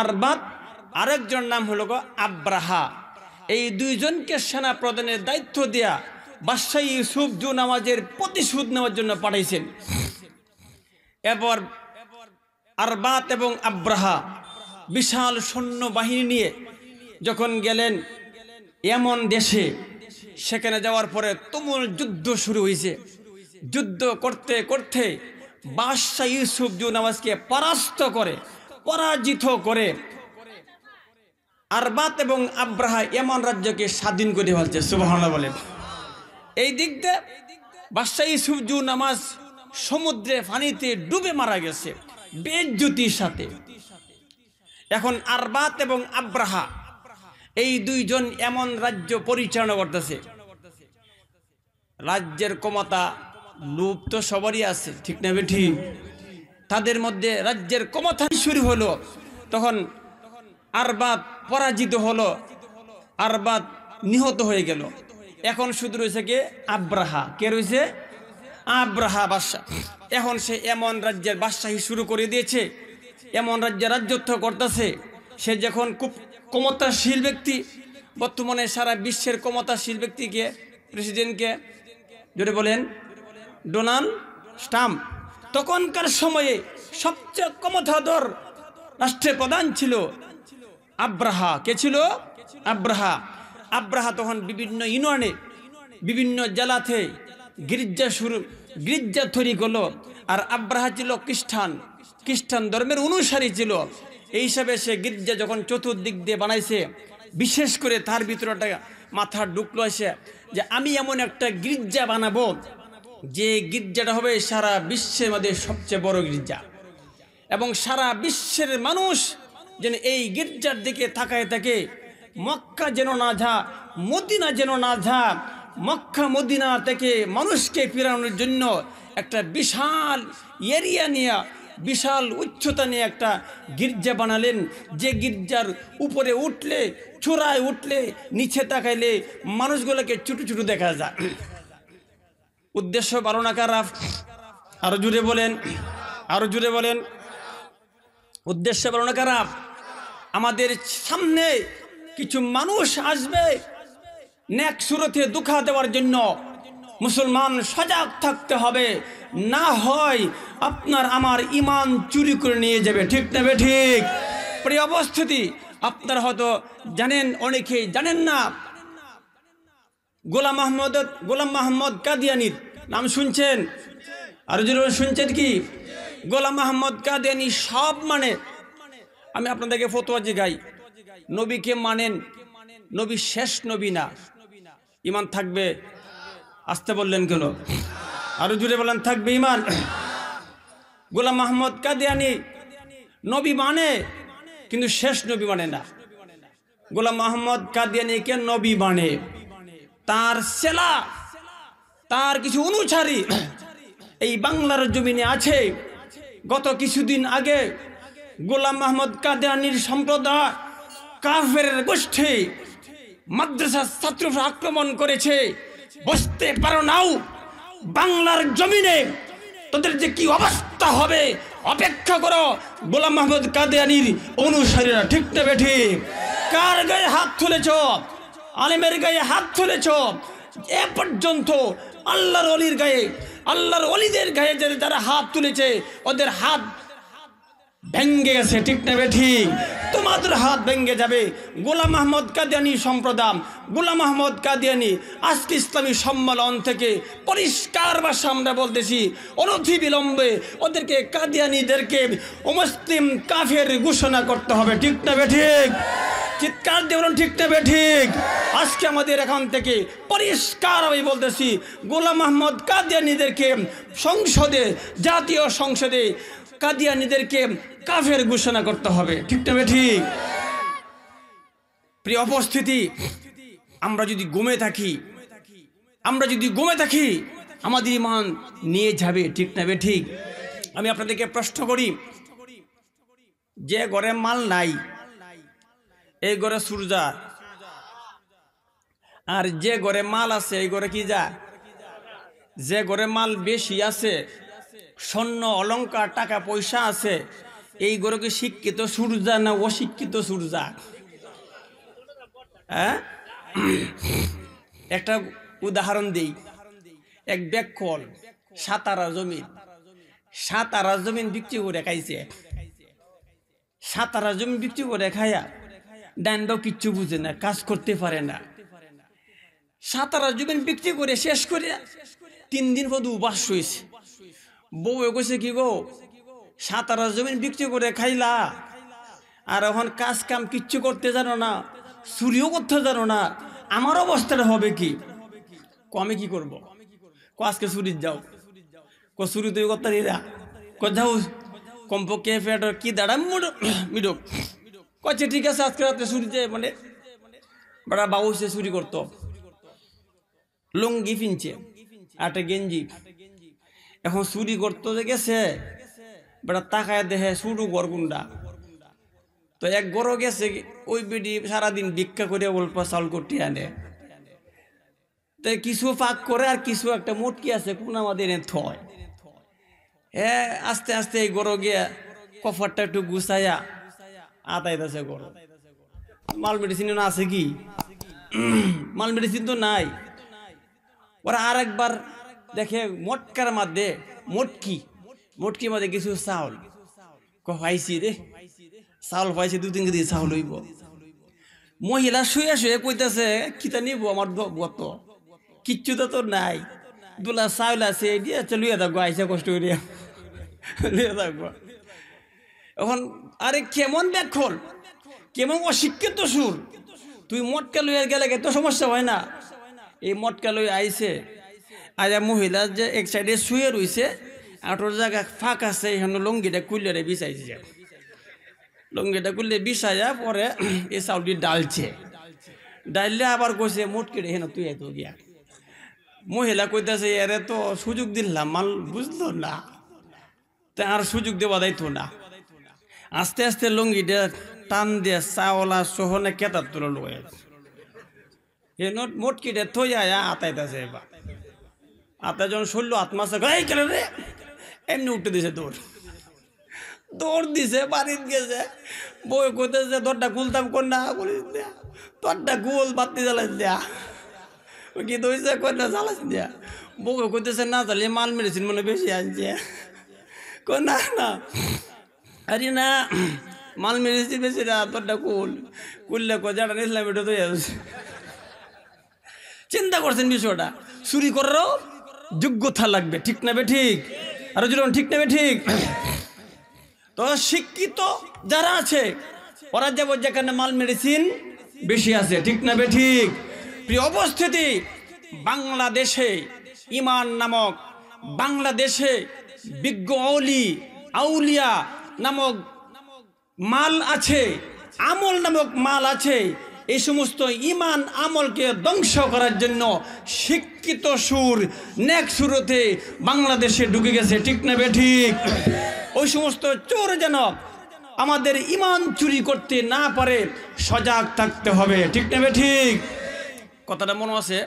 আরবাত আরেকজন নাম হলো গা আব্রাহা এই দুইজনকে সেনা প্রধানের দায়িত্ব দেয়া বাদশাহ ইউসুফ জু নামাজের প্রতিশোধ নেওয়ার জন্য পাঠাইছেন এরপর আরবাত এবং আব্রাহা বিশাল সৈন্য বাহিনী নিয়ে যখন গেলেন এমন দেশে সেখানে যাওয়ার পরে তুমুল যুদ্ধ শুরু হয়েছে যুদ্ধ করতে করতে বাদশাহ ইউসুফ জু নামাজকে পরাস্ত করে পরাজিত করে আরবাত এবং আব্রাহা এমন রাজ্যকে স্বাধীন করে ফেলছে সুবাহ বলেন এই দিকটা দিয়ে বাদশাহ জু নামাজ সমুদ্রে পানিতে ডুবে মারা গেছে বেজ্যুতির সাথে এখন আরবাত এবং আব্রাহা এই দুইজন এমন রাজ্য পরিচালনা করতেছে রাজ্যের ক্ষমতা লোভ তো সবারই আছে ঠিক না বেঠি তাদের মধ্যে রাজ্যের ক্ষমতা শুরু হলো তখন আরবাত পরাজিত হলো আরবাত নিহত হয়ে গেল এখন শুধু রয়েছে কে আব্রাহা কে রয়েছে আব্রাহা বাদশাহ এখন সে এমন রাজ্যের বাদশাহী শুরু করে দিয়েছে এমন রাজ্যে রাজ্যত্ব করতেছে সে যখন খুব ক্ষমতাশীল ব্যক্তি বর্তমানে সারা বিশ্বের ক্ষমতাশীল ব্যক্তিকে প্রেসিডেন্টকে যদি বলেন ডোনাল্ড স্টাম্প তখনকার সময়ে সবচেয়ে ক্ষমতাধর রাষ্ট্রের প্রধান ছিল আব্রাহা কে ছিল আব্রাহা আব্রাহা তখন বিভিন্ন ইউনিয়নে বিভিন্ন জেলাতে গির্জা শুরু গির্জা তৈরি করলো আর আব্রাহা ছিল খ্রিস্টান খ্রিস্টান ধর্মের অনুসারী ছিল এই হিসাবে সে গির্জা যখন চতুর্দিক দিয়ে বানাইছে বিশেষ করে তার ভিতরটা মাথা ঢুকলো এসে যে আমি এমন একটা গির্জা বানাবো যে গির্জাটা হবে সারা বিশ্বের মধ্যে সবচেয়ে বড় গির্জা এবং সারা বিশ্বের মানুষ যেন এই গির্জার দিকে থাকায় থাকে মক্কা যেন না যা মদিনা যেন না যা মক্কা মদিনা থেকে মানুষকে ফিরানোর জন্য একটা বিশাল এরিয়া নিয়ে বিশাল উচ্চতা নিয়ে একটা গির্জা বানালেন যে গির্জার উপরে উঠলে চূড়ায় উঠলে নিচে তাকাইলে মানুষগুলোকে ছুটু ছুটু দেখা যায় উদ্দেশ্য ভালো না আরো জুড়ে বলেন আরো জুড়ে বলেন উদ্দেশ্য বারণা না আমাদের সামনে কিছু মানুষ আসবে নেক সুরতে দুঃখা দেওয়ার জন্য মুসলমান সজাগ থাকতে হবে না হয় আপনার আমার ইমান চুরি করে নিয়ে যাবে ঠিক নেবে ঠিক প্রিয় অবস্থিতি আপনারা হয়তো জানেন অনেকেই জানেন না গোলাম মাহমদ গোলাম মাহমদ কাদিয়ানির নাম শুনছেন আর যদি শুনছেন কি গোলাম মাহমদ কাদিয়ানি সব মানে আমি আপনাদেরকে ফতোয়া জিগাই নবীকে মানেন নবী শেষ নবী না ইমান থাকবে আসতে বললেন কেন আরো জুড়ে বলেন থাকবে ইমান গোলাম মাহমদ কাদিয়ানি নবী মানে কিন্তু শেষ নবী মানে না গোলাম মাহমদ কাদিয়ানিকে নবী মানে তার সেলা তার কিছু অনুসারী এই বাংলার জমিনে আছে গত কিছুদিন আগে গোলাম মাহমদ কাদিয়ানির সম্প্রদায় কাফের গোষ্ঠী মাদ্রাসার ছাত্ররা আক্রমণ করেছে বসতে পারো নাও বাংলার জমিনে তোদের যে কি অবস্থা হবে অপেক্ষা করো গোলাম মাহমুদ কাদিয়ানির অনুসারীরা ঠিক না বেঠি কার গায়ে হাত তুলেছ আলেমের গায়ে হাত তুলেছ এ পর্যন্ত আল্লাহর অলির গায়ে আল্লাহর অলিদের গায়ে যারা হাত তুলেছে ওদের হাত ভেঙ্গে গেছে ঠিক নেবে ঠিক তোমাদের হাত ভেঙ্গে যাবে গোলাম আহমদ কাদিয়ানি সম্প্রদায় গোলাম আহমদ কাদিয়ানি আজকে ইসলামী সম্মেলন থেকে পরিষ্কার ভাষা আমরা বলতেছি অনধি বিলম্বে ওদেরকে কাদিয়ানিদেরকে মুসলিম কাফের ঘোষণা করতে হবে ঠিক নেবে ঠিক চিৎকার দিয়ে ঠিক নেবে ঠিক আজকে আমাদের এখান থেকে পরিষ্কার আমি বলতেছি গোলাম আহমদ কাদিয়ানিদেরকে সংসদে জাতীয় সংসদে কাদিয়ানিদেরকে কাফের ঘোষণা করতে হবে ঠিক না ঠিক প্রিয় উপস্থিতি আমরা যদি গমে থাকি আমরা যদি গমে থাকি আমাদের ইমান নিয়ে যাবে ঠিক না ঠিক আমি আপনাদেরকে প্রশ্ন করি যে ঘরে মাল নাই এই ঘরে সূর্যা আর যে ঘরে মাল আছে এই ঘরে কি যা যে ঘরে মাল বেশি আছে স্বর্ণ অলঙ্কার টাকা পয়সা আছে এই গরুকে শিক্ষিত সূর্যা না অশিক্ষিত সূর্যা হ্যাঁ একটা উদাহরণ দিই এক ব্যাকল সাতারা জমিন সাতারা জমিন বিক্রি করে খাইছে সাতারা জমিন বিক্রি করে খাইয়া ডান্ড কিচ্ছু বুঝে না কাজ করতে পারে না সাতারা জমিন বিক্রি করে শেষ করে তিন দিন পর উপাস রয়েছে বউ কইছে কি গো সাঁতারা জমিন বিক্রি করে খাইলা আর এখন কাজ কাম কিচ্ছু করতে জানো না চুরিও করতে জানো না আমার অবস্থাটা হবে কি কমে কি করব। ক আজকে চুরির যাও ক চুরি তুই করতে দিদা কোথাও কমপক্ষে ফেটার কি দাঁড়া মুডো মিডো কচ্ছে ঠিক আছে আজকে রাতে চুরি যায় মানে বড়া বাবু সে চুরি করতো লুঙ্গি ফিনছে আটে গেঞ্জি এখন চুরি করতো গেছে বেটা তাকায় দেহে সুডু গরগুন্ডা তো এক গরো গেছে ওই বেডি সারাদিন ভিক্ষা করে অল্প চাউল করতে আনে তো কিছু পাক করে আর কিছু একটা মুটকি আছে কোন আমাদের এনে থয় হ্যাঁ আস্তে আস্তে এই গরো গিয়া কফারটা একটু গুছাইয়া দাসে গরো মাল মেডিসিন আছে কি মাল মেডিসিন তো নাই ওরা আর একবার দেখে মটকার মাধ্যমে মটকি মোটকি মধ্যে কিছু চাউল পাইছি রে চাউল পাইছি দু তিন কেজি চাউল হইব মহিলা শুয়ে শুয়ে কইতেছে কিতা নিব আমার বত কিচ্ছু তো তোর নাই দুলা চাউল আছে দিয়ে লুয়ে থাকবো আইসা কষ্ট করিয়া লুয়ে থাকবো এখন আরে কেমন ব্যাখল কেমন অশিক্ষিত সুর তুই মটকা লইয়া গেলে তো সমস্যা হয় না এই মটকা লই আইছে আজ মহিলা যে এক সাইডে শুয়ে রইছে আটোর জায়গা ফাঁক আছে এখানে লঙ্গিটা কুইলে রে বিছাইছে লঙ্গিটা কুইলে যা পরে এই চাউলটি ডালছে ডাললে আবার কইছে মোটকিড়ে হেন তুই এত গিয়া মহিলা কইতেছে এরে তো সুযোগ দিলাম মাল বুঝলো না আর সুযোগ দেওয়া দায়িত্ব না আস্তে আস্তে লঙ্গিটা টান দিয়ে চাওলা সহনে কেতার তুলে লোয়ে হেন নোট মোটকিটা থইয়া আতাইতেছে এবার আতা যখন শৈল আত্মাসে রে এমনি উঠতে দিছে দৌড় দৌড় দিছে বাড়ির গেছে বই কইতেছে দরটা খুলতাম কন্যা বলি দেয়া দরটা গুল বাতি জ্বালাই দেয়া কি দইছে কন্যা জ্বালাইস দেয়া বউকে কইতেছে না জ্বালিয়ে মাল মেরেছেন মনে বেশি আসছে কন্যা না আরে না মাল মেরেছি বেশি না তোরটা কুল কুললে কজাটা নিয়েছিলাম এটা তো চিন্তা করছেন বিষয়টা চুরি করারও যোগ্যতা লাগবে ঠিক না বে ঠিক আরো জুড়ুন ঠিক নেবে ঠিক তো শিক্ষিত যারা আছে ওরা যাবো যেখানে মাল মেডিসিন বেশি আছে ঠিক নেবে ঠিক প্রিয় অবস্থিতি বাংলাদেশে ইমান নামক বাংলাদেশে বিজ্ঞ অলি আউলিয়া নামক মাল আছে আমল নামক মাল আছে এই সমস্ত ইমান আমলকে ধ্বংস করার জন্য শিক্ষিত সুর নেক সুরতে বাংলাদেশে ঢুকে গেছে ঠিক না বে ঠিক ওই সমস্ত চোর যেন আমাদের ইমান চুরি করতে না পারে সজাগ থাকতে হবে ঠিক নেবে ঠিক কথাটা মনে আছে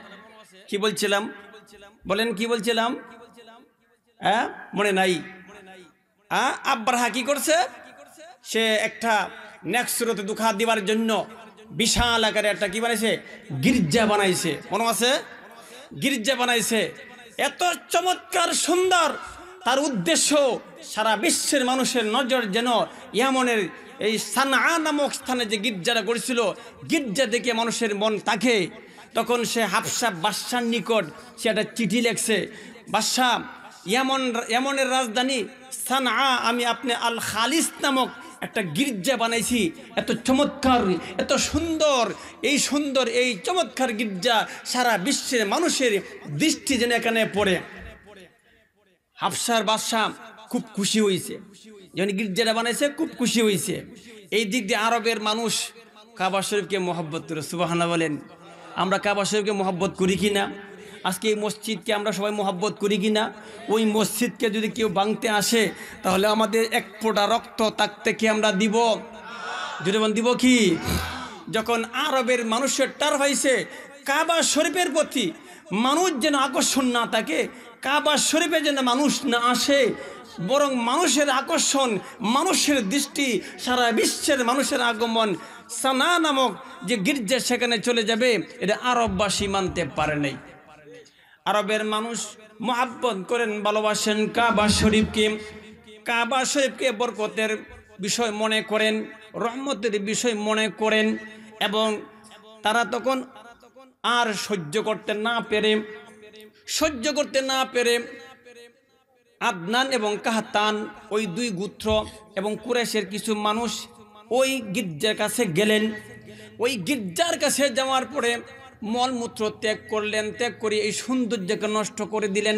কি বলছিলাম বলেন কি বলছিলাম হ্যাঁ মনে নাই হ্যাঁ আব্বার হা কি করছে সে একটা নেক্সট রোতে দুঃখা দিবার জন্য বিশাল আকারে একটা কি বানাইছে গির্জা বানাইছে মনে আছে গির্জা বানাইছে এত চমৎকার সুন্দর তার উদ্দেশ্য সারা বিশ্বের মানুষের নজর যেন ইয়ামনের এই সানা নামক স্থানে যে গির্জাটা করেছিল গির্জা দেখে মানুষের মন তাকে তখন সে হাফসা বাদশার নিকট সে একটা চিঠি লেখছে বাদশাহ ইয়ামন ইয়ামনের রাজধানী সানা আমি আপনি আল খালিস নামক একটা গির্জা বানাইছি এত চমৎকার এত সুন্দর এই সুন্দর এই চমৎকার গির্জা সারা বিশ্বের মানুষের দৃষ্টি যেন এখানে পড়ে হাফসার বাদশাহ খুব খুশি হয়েছে যখন গির্জাটা বানাইছে খুব খুশি হয়েছে এই দিক দিয়ে আরবের মানুষ কাবা শরীফকে মহব্বত করে সুবাহানা বলেন আমরা কাবা শরীফকে মহব্বত করি কি না আজকে এই মসজিদকে আমরা সবাই মোহাব্বত করি কি না ওই মসজিদকে যদি কেউ বাংতে আসে তাহলে আমাদের এক ফোটা রক্ত তাকতে কি আমরা দিব জরিমান দিব কি যখন আরবের মানুষের টার হয়েছে কাবা শরীফের প্রতি মানুষ যেন আকর্ষণ না থাকে কাবা শরীফে যেন মানুষ না আসে বরং মানুষের আকর্ষণ মানুষের দৃষ্টি সারা বিশ্বের মানুষের আগমন সানা নামক যে গির্জা সেখানে চলে যাবে এটা আরববাসী মানতে পারে নাই আরবের মানুষ মহাব্বত করেন ভালোবাসেন কাবা শরীফকে কাবা শরীফকে বরকতের বিষয় মনে করেন রহমতের বিষয় মনে করেন এবং তারা তখন আর সহ্য করতে না পেরে সহ্য করতে না পেরে আদনান এবং কাহতান ওই দুই গুত্র এবং কুরেশের কিছু মানুষ ওই গির্জার কাছে গেলেন ওই গির্জার কাছে যাওয়ার পরে মলমূত্র ত্যাগ করলেন ত্যাগ করে এই সৌন্দর্যকে নষ্ট করে দিলেন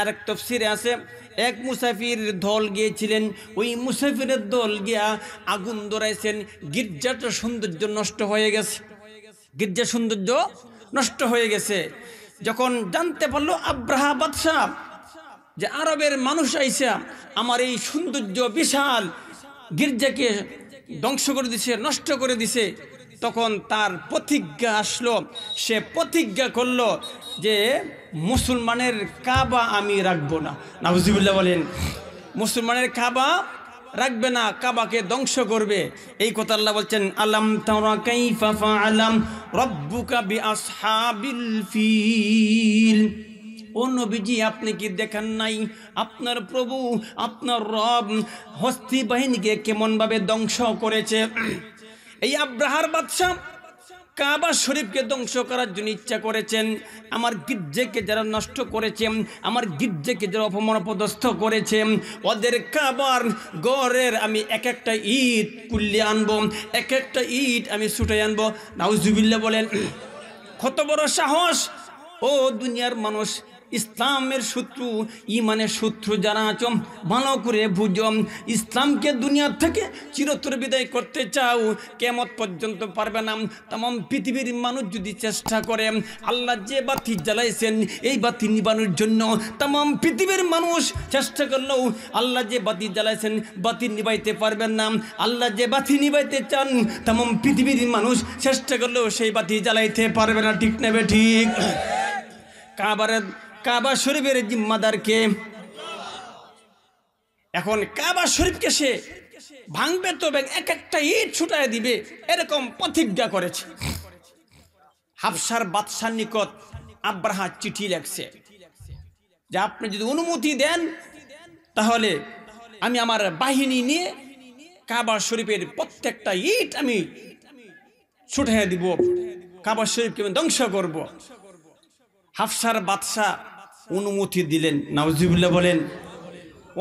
আর এক তফসিরে আছে এক মুসাফির দল গিয়েছিলেন ওই মুসাফিরের দল গিয়া আগুন ধরাইছেন গির্জাটা সৌন্দর্য নষ্ট হয়ে গেছে গির্জা সৌন্দর্য নষ্ট হয়ে গেছে যখন জানতে পারলো আব্রাহা বাদশাহ যে আরবের মানুষ আইসা আমার এই সৌন্দর্য বিশাল গির্জাকে ধ্বংস করে দিছে নষ্ট করে দিছে তখন তার প্রতিজ্ঞা আসলো সে প্রতিজ্ঞা করলো যে মুসলমানের কাবা আমি রাখবো না নাহজিবুল্লাহ বলেন মুসলমানের কাবা রাখবে না কাবাকে ধ্বংস করবে এই কথা বলছেন আলাম তারা কাইফা ফাআলাম রব্বুকা বিআসহাবিল ফিল অন্য বিজি আপনি কি দেখেন নাই আপনার প্রভু আপনার রব হস্তি বাহিনীকে কেমনভাবে ধ্বংস করেছে এই আব্রাহার বাদশাহ কাবা শরীফকে ধ্বংস করার জন্য ইচ্ছা করেছেন আমার গির্জেকে যারা নষ্ট করেছেন আমার গির্জেকে যারা অপমানপদস্থ করেছে ওদের কাবার গড়ের আমি এক একটা ইট কুল্লে আনবো এক একটা ইট আমি ছুটে আনবো নাউজুবিল্লা বলেন কত বড় সাহস ও দুনিয়ার মানুষ ইসলামের শত্রু ইমানের শত্রু যারা আচম ভালো করে বুঝম ইসলামকে দুনিয়ার থেকে চিরতর বিদায় করতে চাও কেমত পর্যন্ত পারবে না তাম পৃথিবীর মানুষ যদি চেষ্টা করে আল্লাহ যে বাতি জ্বালাইছেন এই বাতি নিবানোর জন্য তাম পৃথিবীর মানুষ চেষ্টা করলেও আল্লাহ যে বাতি জ্বালাইছেন বাতি নিবাইতে পারবেন না আল্লাহ যে বাতি নিবাইতে চান তাম পৃথিবীর মানুষ চেষ্টা করলেও সেই বাতি জ্বালাইতে পারবে না ঠিক নেবে ঠিক কাবারের কাবা শরীফের জিম্মাদারকে এখন কাবা শরীফকে সে ভাঙবে তো এক একটা ইট ছুটায় দিবে এরকম প্রতিজ্ঞা করেছে হাফসার বাদশার নিকট আব্রাহা চিঠি লেখছে যে আপনি যদি অনুমতি দেন তাহলে আমি আমার বাহিনী নিয়ে কাবা শরীফের প্রত্যেকটা ইট আমি ছুটায় দিব কাবা শরীফকে আমি ধ্বংস করবো হাফসার বাদশাহ অনুমতি দিলেন নাউজিবুল্লাহ বলেন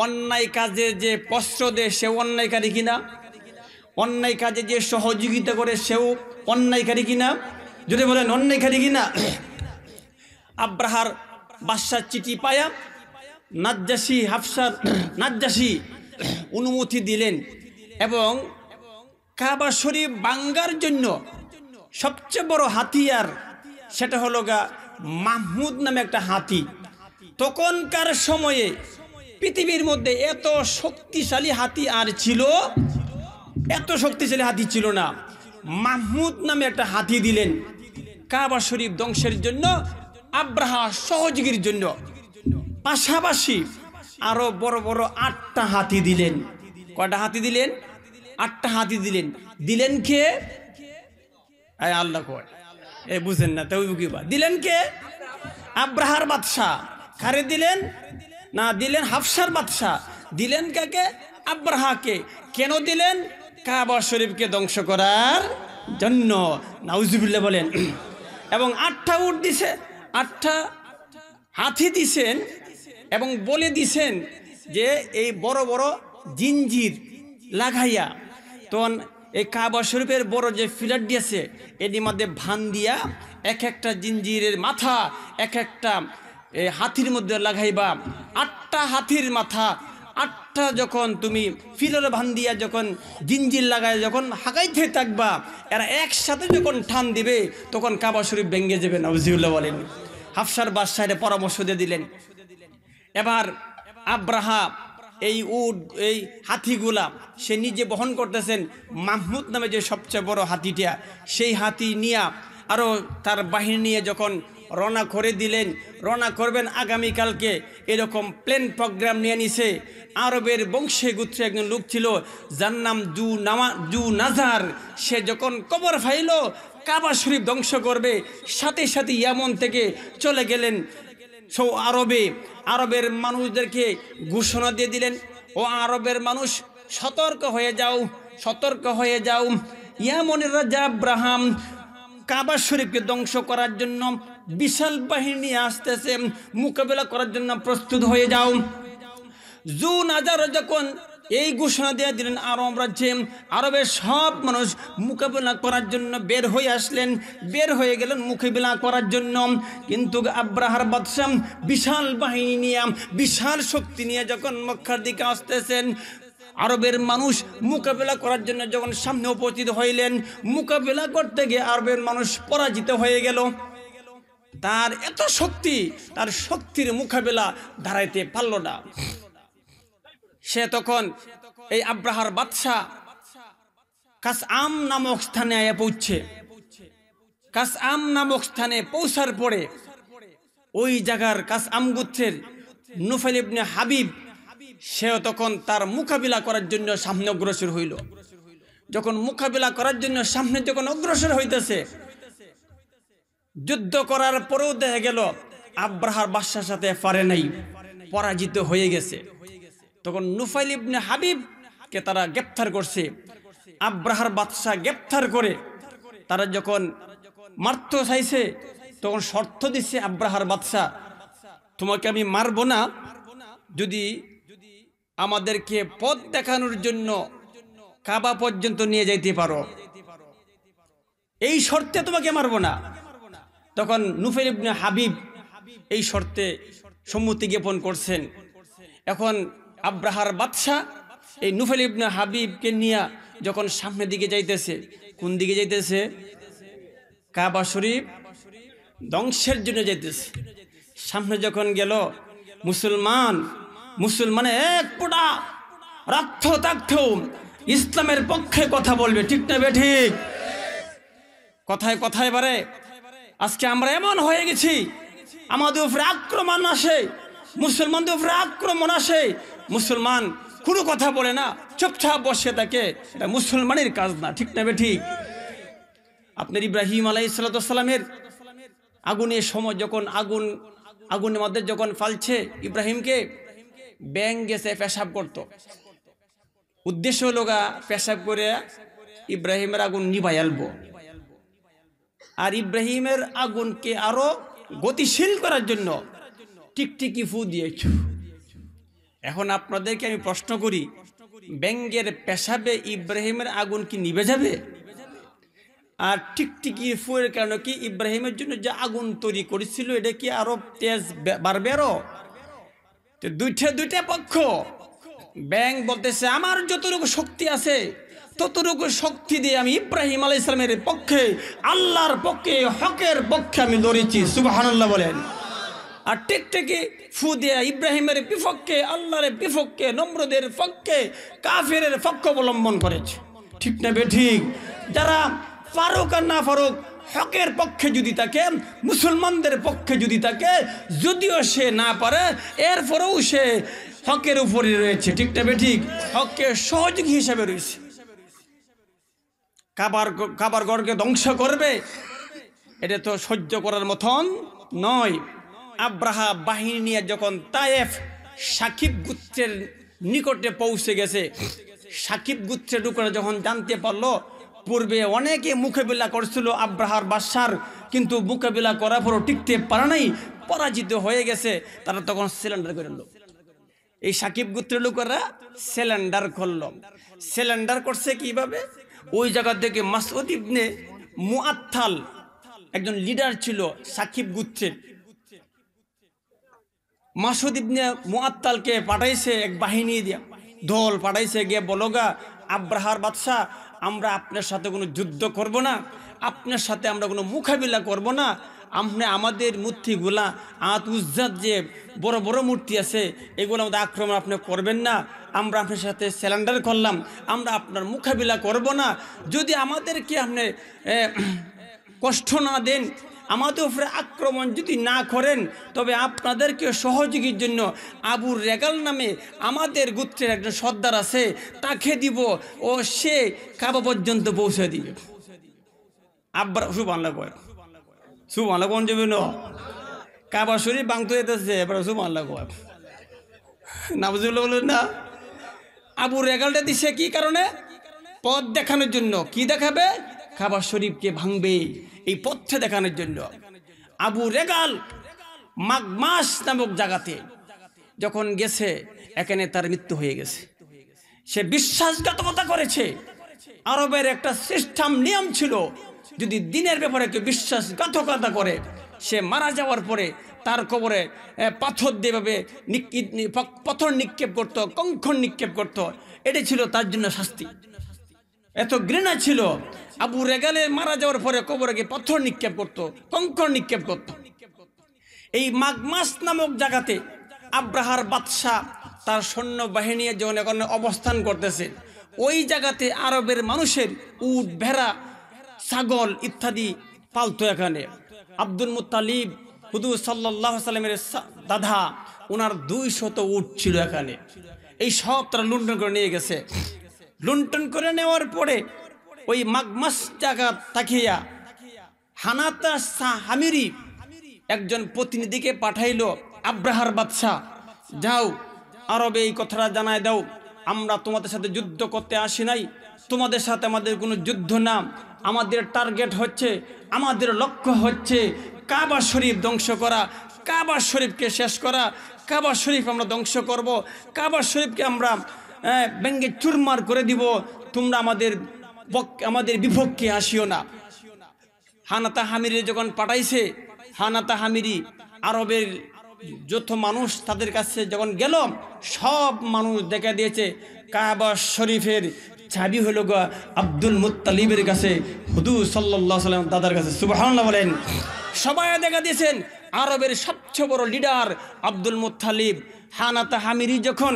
অন্যায় কাজে যে পস্ত্র দেয় সে অন্যায়কারী কিনা অন্যায় কাজে যে সহযোগিতা করে সেও অন্যায়কারী কিনা যদি বলেন অন্যায়কারী কিনা আব্রাহার বাদশার চিঠি পায়া নাজ্জাসি হাফসার নাজ্জাসি অনুমতি দিলেন এবং কাবা শরীফ বাঙ্গার জন্য সবচেয়ে বড় হাতিয়ার সেটা হলো গা মাহমুদ নামে একটা হাতি তখনকার সময়ে পৃথিবীর মধ্যে এত শক্তিশালী হাতি আর ছিল এত শক্তিশালী হাতি ছিল না মাহমুদ নামে একটা হাতি দিলেন কাবা শরীফ ধ্বংসের জন্য আব্রাহা সহযোগীর জন্য পাশাপাশি আরো বড় বড় আটটা হাতি দিলেন কটা হাতি দিলেন আটটা হাতি দিলেন দিলেন খেয়ে আল্লাহ কয় এ বুঝেন না তাও বা দিলেন কে আব্রাহার বাদশাহ কারে দিলেন না দিলেন হাফসার বাদশাহ দিলেন কাকে আব্রাহাকে কেন দিলেন কাবা শরীফকে ধ্বংস করার জন্য নাউজিবুল্লাহ বলেন এবং আটটা উট দিছে আটটা হাতি দিছেন এবং বলে দিছেন যে এই বড় বড় জিঞ্জির লাগাইয়া তখন এই কাবা শরীফের বড় যে ফিলার দিয়েছে এটির মধ্যে ভান দিয়া এক একটা জিঞ্জিরের মাথা এক একটা হাতির মধ্যে লাগাইবা আটটা হাতির মাথা আটটা যখন তুমি ফিলরে ভান দিয়া যখন জিঞ্জির লাগায় যখন হাঁকাইতে থাকবা এরা একসাথে যখন ঠান দিবে তখন কাবা শরীফ ভেঙ্গে যাবে নজিউল্লাহ বলেন হাফসার বাদশাহের পরামর্শ দিয়ে দিলেন এবার আব্রাহা এই উট এই হাতিগুলা সে নিজে বহন করতেছেন মাহমুদ নামে যে সবচেয়ে বড় হাতিটা সেই হাতি নিয়া আরও তার বাহিনী নিয়ে যখন রওনা করে দিলেন রনা করবেন আগামীকালকে এরকম প্লেন প্রোগ্রাম নিয়ে নিছে আরবের বংশে গুত্রে একজন লোক ছিল যার নাম জু নামা জু নাজার সে যখন কবর ফাইল কাবা শরীফ ধ্বংস করবে সাথে সাথে ইয়ামন থেকে চলে গেলেন সৌ আরবে আরবের মানুষদেরকে ঘোষণা দিয়ে দিলেন ও আরবের মানুষ সতর্ক হয়ে যাও সতর্ক হয়ে যাও ইয়ামনের রাজা আব্রাহাম কাবা শরীফকে ধ্বংস করার জন্য বিশাল বাহিনী আসতেছে মোকাবেলা করার জন্য প্রস্তুত হয়ে যাও জুন আজারও যখন এই ঘোষণা দিয়ে দিলেন আরব রাজ্যে আরবের সব মানুষ মোকাবিলা করার জন্য বের হয়ে আসলেন বের হয়ে গেলেন মোকাবিলা করার জন্য কিন্তু আব্রাহার বাদশাম বিশাল বাহিনী নিয়ে বিশাল শক্তি নিয়ে যখন মক্ষার দিকে আসতেছেন আরবের মানুষ মোকাবেলা করার জন্য যখন সামনে উপস্থিত হইলেন মোকাবেলা করতে গিয়ে আরবের মানুষ পরাজিত হয়ে গেল তার এত শক্তি তার শক্তির মোকাবেলা দাঁড়াইতে পারল না সে তখন এই আব্রাহার বাদশাহ কাস আম নামক স্থানে আয়া পৌঁছে কাস আম নামক স্থানে পৌঁছার পরে ওই জায়গার কাস আম গুচ্ছের নুফেল ইবনে হাবিব সেও তখন তার মোকাবিলা করার জন্য সামনে অগ্রসর হইল যখন মোকাবিলা করার জন্য সামনে যখন অগ্রসর হইতেছে যুদ্ধ করার পরেও দেখা গেল আব্রাহার বাদশার সাথে পারে নাই পরাজিত হয়ে গেছে তখন নুফাইল ইবনে হাবিবকে তারা গ্রেপ্তার করছে আব্রাহার বাদশাহ গ্রেপ্তার করে তারা যখন মারত চাইছে তখন শর্ত দিচ্ছে আব্রাহার বাদশাহ তোমাকে আমি মারব না যদি আমাদেরকে পথ দেখানোর জন্য কাবা পর্যন্ত নিয়ে যাইতে পারো এই শর্তে তোমাকে মারব না তখন নুফের ইবনে হাবিব এই শর্তে সম্মতি জ্ঞাপন করছেন এখন আব্রাহার বাদশাহ এই নুফেল ইবনে হাবিবকে নিয়া যখন সামনের দিকে যাইতেছে কোন দিকে যাইতেছে কাবা শরীফ ধ্বংসের জন্য যাইতেছে সামনে যখন গেল মুসলমান মুসলমানে এক পোটা রাত্য তাক্ষ ইসলামের পক্ষে কথা বলবে ঠিক না বে ঠিক কথায় কথায় বারে আজকে আমরা এমন হয়ে গেছি আমাদের উপরে আক্রমণ আসে মুসলমানদের উপরে আক্রমণ আসে মুসলমান কোনো কথা বলে না চুপচাপ বসে থাকে এটা মুসলমানের কাজ না ঠিক না ঠিক আপনার ইব্রাহিম আলাই সাল্লামের আগুনের সময় যখন আগুন আগুনের মধ্যে যখন ফালছে ইব্রাহিমকে ব্যাং গেছে পেশাব করত উদ্দেশ্য হলো গা পেশাব করে ইব্রাহিমের আগুন আলব আর ইব্রাহিমের আগুনকে আরো গতিশীল করার জন্য টিকটিকি ফু দিয়েছ এখন আপনাদেরকে আমি প্রশ্ন করি ব্যাঙ্গের পেশাবে ইব্রাহিমের আগুন কি নিভে যাবে আর টিকটিকি ফুয়ের কারণে কি ইব্রাহিমের জন্য যে আগুন তৈরি করেছিল এটা কি আরো তেজ বাড়বে আরো তো দুইটা দুইটা পক্ষ ব্যাং বলতেছে আমার যতটুকু শক্তি আছে ততটুকু শক্তি দিয়ে আমি ইব্রাহিম আলাই ইসলামের পক্ষে আল্লাহর পক্ষে হকের পক্ষে আমি লড়েছি সুবাহ বলেন আর টেকটেকে ফু দেয়া ইব্রাহিমের বিপক্ষে আল্লাহরের বিপক্ষে নম্রদের পক্ষে কাফেরের পক্ষ অবলম্বন করেছে ঠিক না ঠিক যারা ফারুক আর না ফারুক হকের পক্ষে যদি থাকে মুসলমানদের পক্ষে যদি থাকে যদিও সে না পারে এরপরেও সে হকের উপরে রয়েছে ঠিক না ঠিক হকের সহযোগী হিসাবে রয়েছে কাবার কাবার গড়কে ধ্বংস করবে এটা তো সহ্য করার মতন নয় আব্রাহা বাহিনী নিয়ে যখন তায়েফ সাকিব গুত্রের নিকটে পৌঁছে গেছে সাকিব গুত্রের উপরে যখন জানতে পারলো পূর্বে অনেকে মোকাবিলা করছিল আব্রাহার বাদশার কিন্তু মোকাবিলা করার পরও টিকতে পারে নাই পরাজিত হয়ে গেছে তারা তখন সিলিন্ডার করে নিল এই সাকিব গুত্রের লোকেরা সিলিন্ডার করল সিলিন্ডার করছে কিভাবে ওই জায়গা থেকে মাসুদ ইবনে মুআত্থাল একজন লিডার ছিল সাকিব গুত্রের মাসুদ ইবনে মুআত্তালকে পাঠাইছে এক বাহিনী দিয়া দল পাঠাইছে গিয়ে বলগা আব্রাহার বাদশাহ আমরা আপনার সাথে কোনো যুদ্ধ করব না আপনার সাথে আমরা কোনো মোকাবিলা করব না আপনি আমাদের মূর্তিগুলা আত উজ্জাত যে বড় বড় মূর্তি আছে এগুলো আমাদের আক্রমণ আপনি করবেন না আমরা আপনার সাথে স্যালেন্ডার করলাম আমরা আপনার মোকাবিলা করব না যদি আমাদেরকে আপনি কষ্ট না দেন আমাদের উপরে আক্রমণ যদি না করেন তবে আপনাদেরকে সহযোগীর জন্য আবুর রেগাল নামে আমাদের গুত্রের একজন সর্দার আছে তাকে দিব ও সে কাবা পর্যন্ত পৌঁছে দিবে আব্বার শুভ আল্লাহ কয় শুভ আল্লাহ কোন যাবে কাবা শরীর বাংতে যেতেছে এবার শুভ আল্লাহ কয় নাবজুল্লাহ বলেন না আবু রেগালটা দিছে কি কারণে পথ দেখানোর জন্য কি দেখাবে খাবার শরীফকে ভাঙবে এই পথ্যে দেখানোর জন্য আবু রেগাল মাঘমাস নামক জায়গাতে যখন গেছে এখানে তার মৃত্যু হয়ে গেছে সে বিশ্বাসঘাতকতা করেছে আরবের একটা সিস্টেম নিয়ম ছিল যদি দিনের ব্যাপারে কেউ বিশ্বাসঘাতকতা করে সে মারা যাওয়ার পরে তার কবরে পাথর দিয়েভাবে নিক্ষিপ পাথর নিক্ষেপ করত কঙ্কন নিক্ষেপ করত এটা ছিল তার জন্য শাস্তি এত ঘৃণা ছিল আবু রেগালে মারা যাওয়ার পরে আগে পাথর নিক্ষেপ করত কঙ্কর নিক্ষেপ করত এই মাঘমাস নামক জায়গাতে আব্রাহার বাদশাহ তার সৈন্য বাহিনী যখন এখন অবস্থান করতেছে ওই জায়গাতে আরবের মানুষের উট ভেড়া ছাগল ইত্যাদি পালতো এখানে আব্দুল মুতালিব হুদু সাল্লাহ সাল্লামের দাদা ওনার দুই শত উট ছিল এখানে এই সব তারা লুণ্ঠন করে নিয়ে গেছে লুন্টন করে নেওয়ার পরে ওই মাগমাস টাকা তাকিয়া হানাতা হামিরি একজন প্রতিনিধিকে পাঠাইল আব্রাহার বাদশাহ যাও আরবে এই কথাটা জানায় দাও আমরা তোমাদের সাথে যুদ্ধ করতে আসি নাই তোমাদের সাথে আমাদের কোনো যুদ্ধ না আমাদের টার্গেট হচ্ছে আমাদের লক্ষ্য হচ্ছে কাবা শরীফ ধ্বংস করা কাবা শরীফকে শেষ করা কাবা শরীফ আমরা ধ্বংস করব কাবা শরীফকে আমরা হ্যাঁ, ব্যাঙ্গে চুরমার করে দিব তোমরা আমাদের আমাদের বিপক্ষে আসিও না হানাতা হামিরি যখন পাঠাইছে হানাতা হামিরি আরবের যত মানুষ তাদের কাছে যখন গেল সব মানুষ দেখা দিয়েছে কাবা শরীফের চাবি হলো গ আব্দুল মুতালিবের কাছে হুদু সাল্লাহ সাল্লাম দাদার কাছে সুবাহ বলেন সবাই দেখা দিয়েছেন আরবের সবচেয়ে বড় লিডার আব্দুল মুতালিব হানাতা হামিরি যখন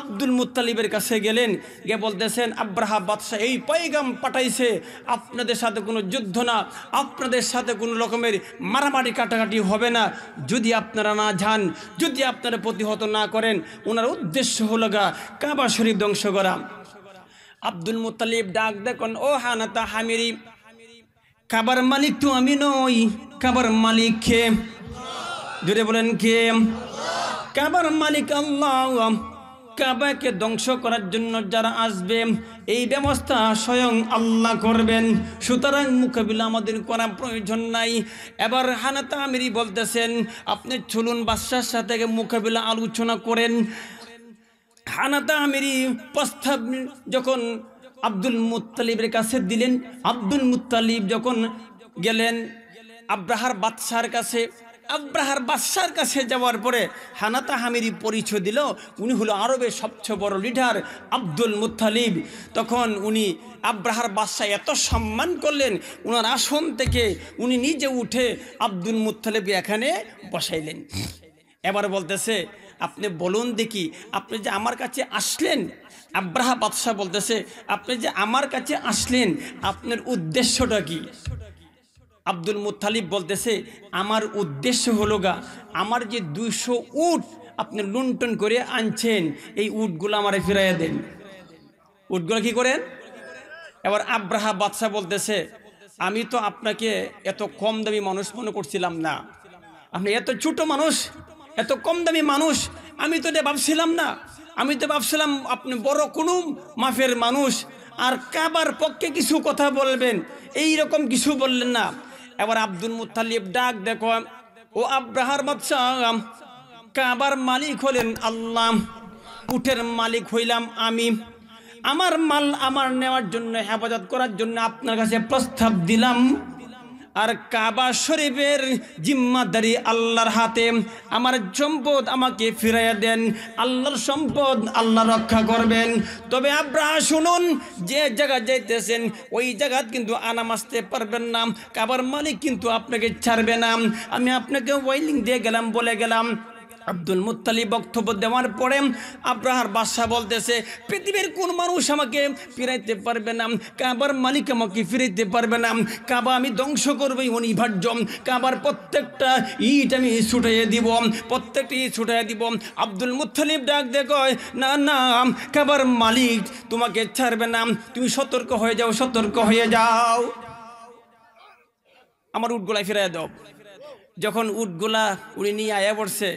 আব্দুল মুতালিবের কাছে গেলেন গে বলতেছেন আব্রাহা বাদশাহ এই পয়গাম পাঠাইছে আপনাদের সাথে কোনো যুদ্ধ না আপনাদের সাথে কোনো রকমের মারামারি কাটাকাটি হবে না যদি আপনারা না যান যদি আপনারা প্রতিহত না করেন ওনার উদ্দেশ্য হলো গা কাবা শরীফ ধ্বংস করা আব্দুল মুতালিব ডাক দেখুন ও হানাতা হামিরি কাবার মালিক তো আমি নই কাবার মালিক খেয়ে জুড়ে বলেন কে কাবার মালিক আল্লাহ কাবাকে ধ্বংস করার জন্য যারা আসবে এই ব্যবস্থা স্বয়ং আল্লাহ করবেন সুতরাং মোকাবিলা আমাদের করা প্রয়োজন নাই এবার হানাতা আমিরি বলতেছেন আপনি চলুন বাদশার সাথে মোকাবিলা আলোচনা করেন হানাতা আমিরি প্রস্তাব যখন আব্দুল মুতালিবের কাছে দিলেন আব্দুল মুতালিব যখন গেলেন আব্রাহার বাদশার কাছে আব্রাহার বাদশার কাছে যাওয়ার পরে হানাতা হামিরি পরিচয় দিল উনি হলো আরবের সবচেয়ে বড় লিডার আব্দুল মুতালিব তখন উনি আব্রাহার বাদশাহ এত সম্মান করলেন ওনার আসন থেকে উনি নিজে উঠে আব্দুল মুতালিব এখানে বসাইলেন এবার বলতেছে আপনি বলুন দেখি আপনি যে আমার কাছে আসলেন আব্রাহা বাদশাহ বলতেছে আপনি যে আমার কাছে আসলেন আপনার উদ্দেশ্যটা কী আব্দুল মুতালিব বলতেছে আমার উদ্দেশ্য হলো গা আমার যে দুইশো উট আপনি লুন্টন করে আনছেন এই উটগুলো আমারে ফিরাইয়া দেন উটগুলো কি করেন এবার আব্রাহা বাদশাহ বলতেছে আমি তো আপনাকে এত কম দামি মানুষ মনে করছিলাম না আপনি এত ছোট মানুষ এত কম দামি মানুষ আমি তো এটা ভাবছিলাম না আমি তো ভাবছিলাম আপনি বড় কোনো মাফের মানুষ আর কাবার পক্ষে কিছু কথা বলবেন এই রকম কিছু বললেন না এবার আব্দুল মুতালিব ডাক দেখো ও আব্রাহার বাচ্চা কাবার মালিক হলেন আল্লাহ উঠের মালিক হইলাম আমি আমার মাল আমার নেওয়ার জন্য হেফাজত করার জন্য আপনার কাছে প্রস্তাব দিলাম আর কাবা শরীফের জিম্মাদারি আল্লাহর হাতে আমার সম্পদ আমাকে ফিরাইয়া দেন আল্লাহর সম্পদ আল্লাহ রক্ষা করবেন তবে আপনারা শুনুন যে জায়গা যাইতেছেন ওই জায়গা কিন্তু আনাম আসতে পারবেন না কাবার মালিক কিন্তু আপনাকে ছাড়বে না আমি আপনাকে ওয়েলিং দিয়ে গেলাম বলে গেলাম আব্দুল মুতালি বক্তব্য দেওয়ার পরে আব্রাহার বাদশাহ বলতেছে পৃথিবীর কোন মানুষ আমাকে ফিরাইতে পারবে না কাবার মালিক আমাকে ফিরাইতে পারবে না কাবা আমি ধ্বংস করবই অনিভার্য কাবার প্রত্যেকটা ইট আমি ছুটাইয়ে দিব ইট ছুটাইয়ে দিব আব্দুল মুতালিব ডাক দেখয় না না কাবার মালিক তোমাকে ছাড়বে না তুমি সতর্ক হয়ে যাও সতর্ক হয়ে যাও আমার উটগোলায় ফিরাইয়া দাও যখন উটগোলা উড়ি নিয়ে আয়া পড়ছে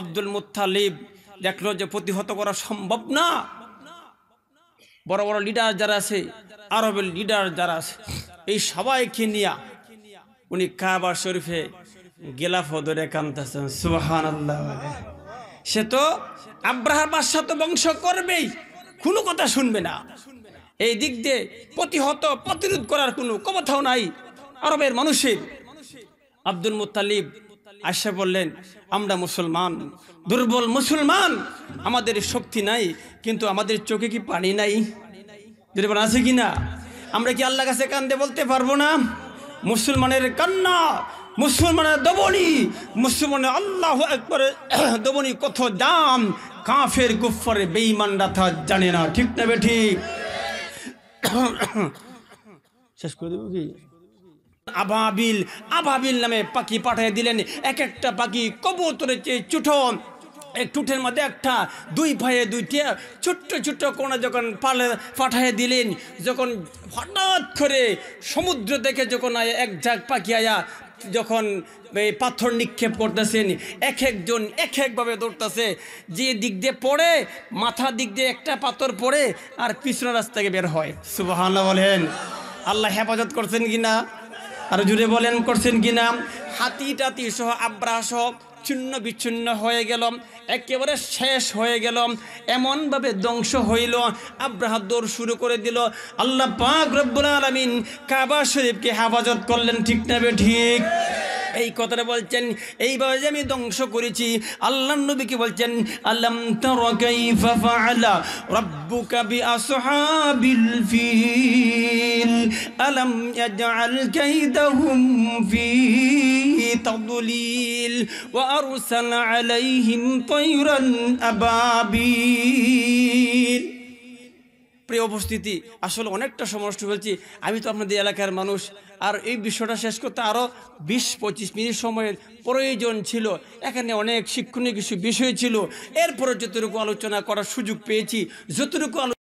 আব্দুল মুতালিব দেখলো যে প্রতিহত করা সম্ভব না বড় বড় লিডার যারা আছে আরবের লিডার যারা আছে এই সবাইকে নিয়া উনি কাবা শরীফে গেলাফ ধরে কান্দাছেন সে তো আব্রাহার বাদশাহ তো বংশ করবেই কোনো কথা শুনবে না এই দিক দিয়ে প্রতিহত প্রতিরোধ করার কোনো কথাও নাই আরবের মানুষের আব্দুল মুতালিব আসে বললেন আমরা মুসলমান দুর্বল মুসলমান আমাদের শক্তি নাই কিন্তু আমাদের চোখে কি পানি নাই দুর্বল আছে কি না আমরা কি আল্লাহ কাছে কান্দে বলতে পারবো না মুসলমানের কান্না মুসলমানের দবনি মুসলমানের আল্লাহ একবারে দবনি কত দাম কাফের গুফরে বেইমান রাথা জানে না ঠিক না বে ঠিক শেষ করে দেবো কি আবাবিল আবাবিল নামে পাখি পাঠিয়ে দিলেন এক একটা পাখি কবুতরের চেয়ে চুঠো এক টুটের মধ্যে একটা দুই ভাইয়ে দুইটা ছোট্ট ছোট্ট কোনা যখন পালে পাঠিয়ে দিলেন যখন হঠাৎ করে সমুদ্র দেখে যখন আয়া এক ঝাঁক পাখি আয়া যখন এই পাথর নিক্ষেপ করতেছেন এক একজন এক একভাবে দৌড়তেছে যে দিক দিয়ে পড়ে মাথা দিক দিয়ে একটা পাথর পড়ে আর পিছনের রাস্তাকে বের হয় সুবাহানা বলেন আল্লাহ হেফাজত করছেন কি না আর জুড়ে বলেন করছেন কিনা হাতি টাতি সহ আব্রাহ সহ ছিন্ন বিচ্ছিন্ন হয়ে গেল একেবারে শেষ হয়ে গেল এমনভাবে ধ্বংস হইল আব্রাহা দৌড় শুরু করে দিল আল্লাহ পাক রব্বুল আলমিন কাবা শরীফকে হেফাজত করলেন ঠিক না বে ঠিক এই কথাটা বলছেন এইভাবে যে আমি ধ্বংস করেছি আল্লাহ নবীকে বলছেন আলম তারা ফিল ফি أرسل عليهم طيرا أبابيل প্রিয় উপস্থিতি আসলে অনেকটা সময় নষ্ট হয়েছি আমি তো আপনাদের এলাকার মানুষ আর এই বিষয়টা শেষ করতে আরও বিশ পঁচিশ মিনিট সময়ের প্রয়োজন ছিল এখানে অনেক শিক্ষণীয় কিছু বিষয় ছিল এরপরে যতটুকু আলোচনা করার সুযোগ পেয়েছি যতটুকু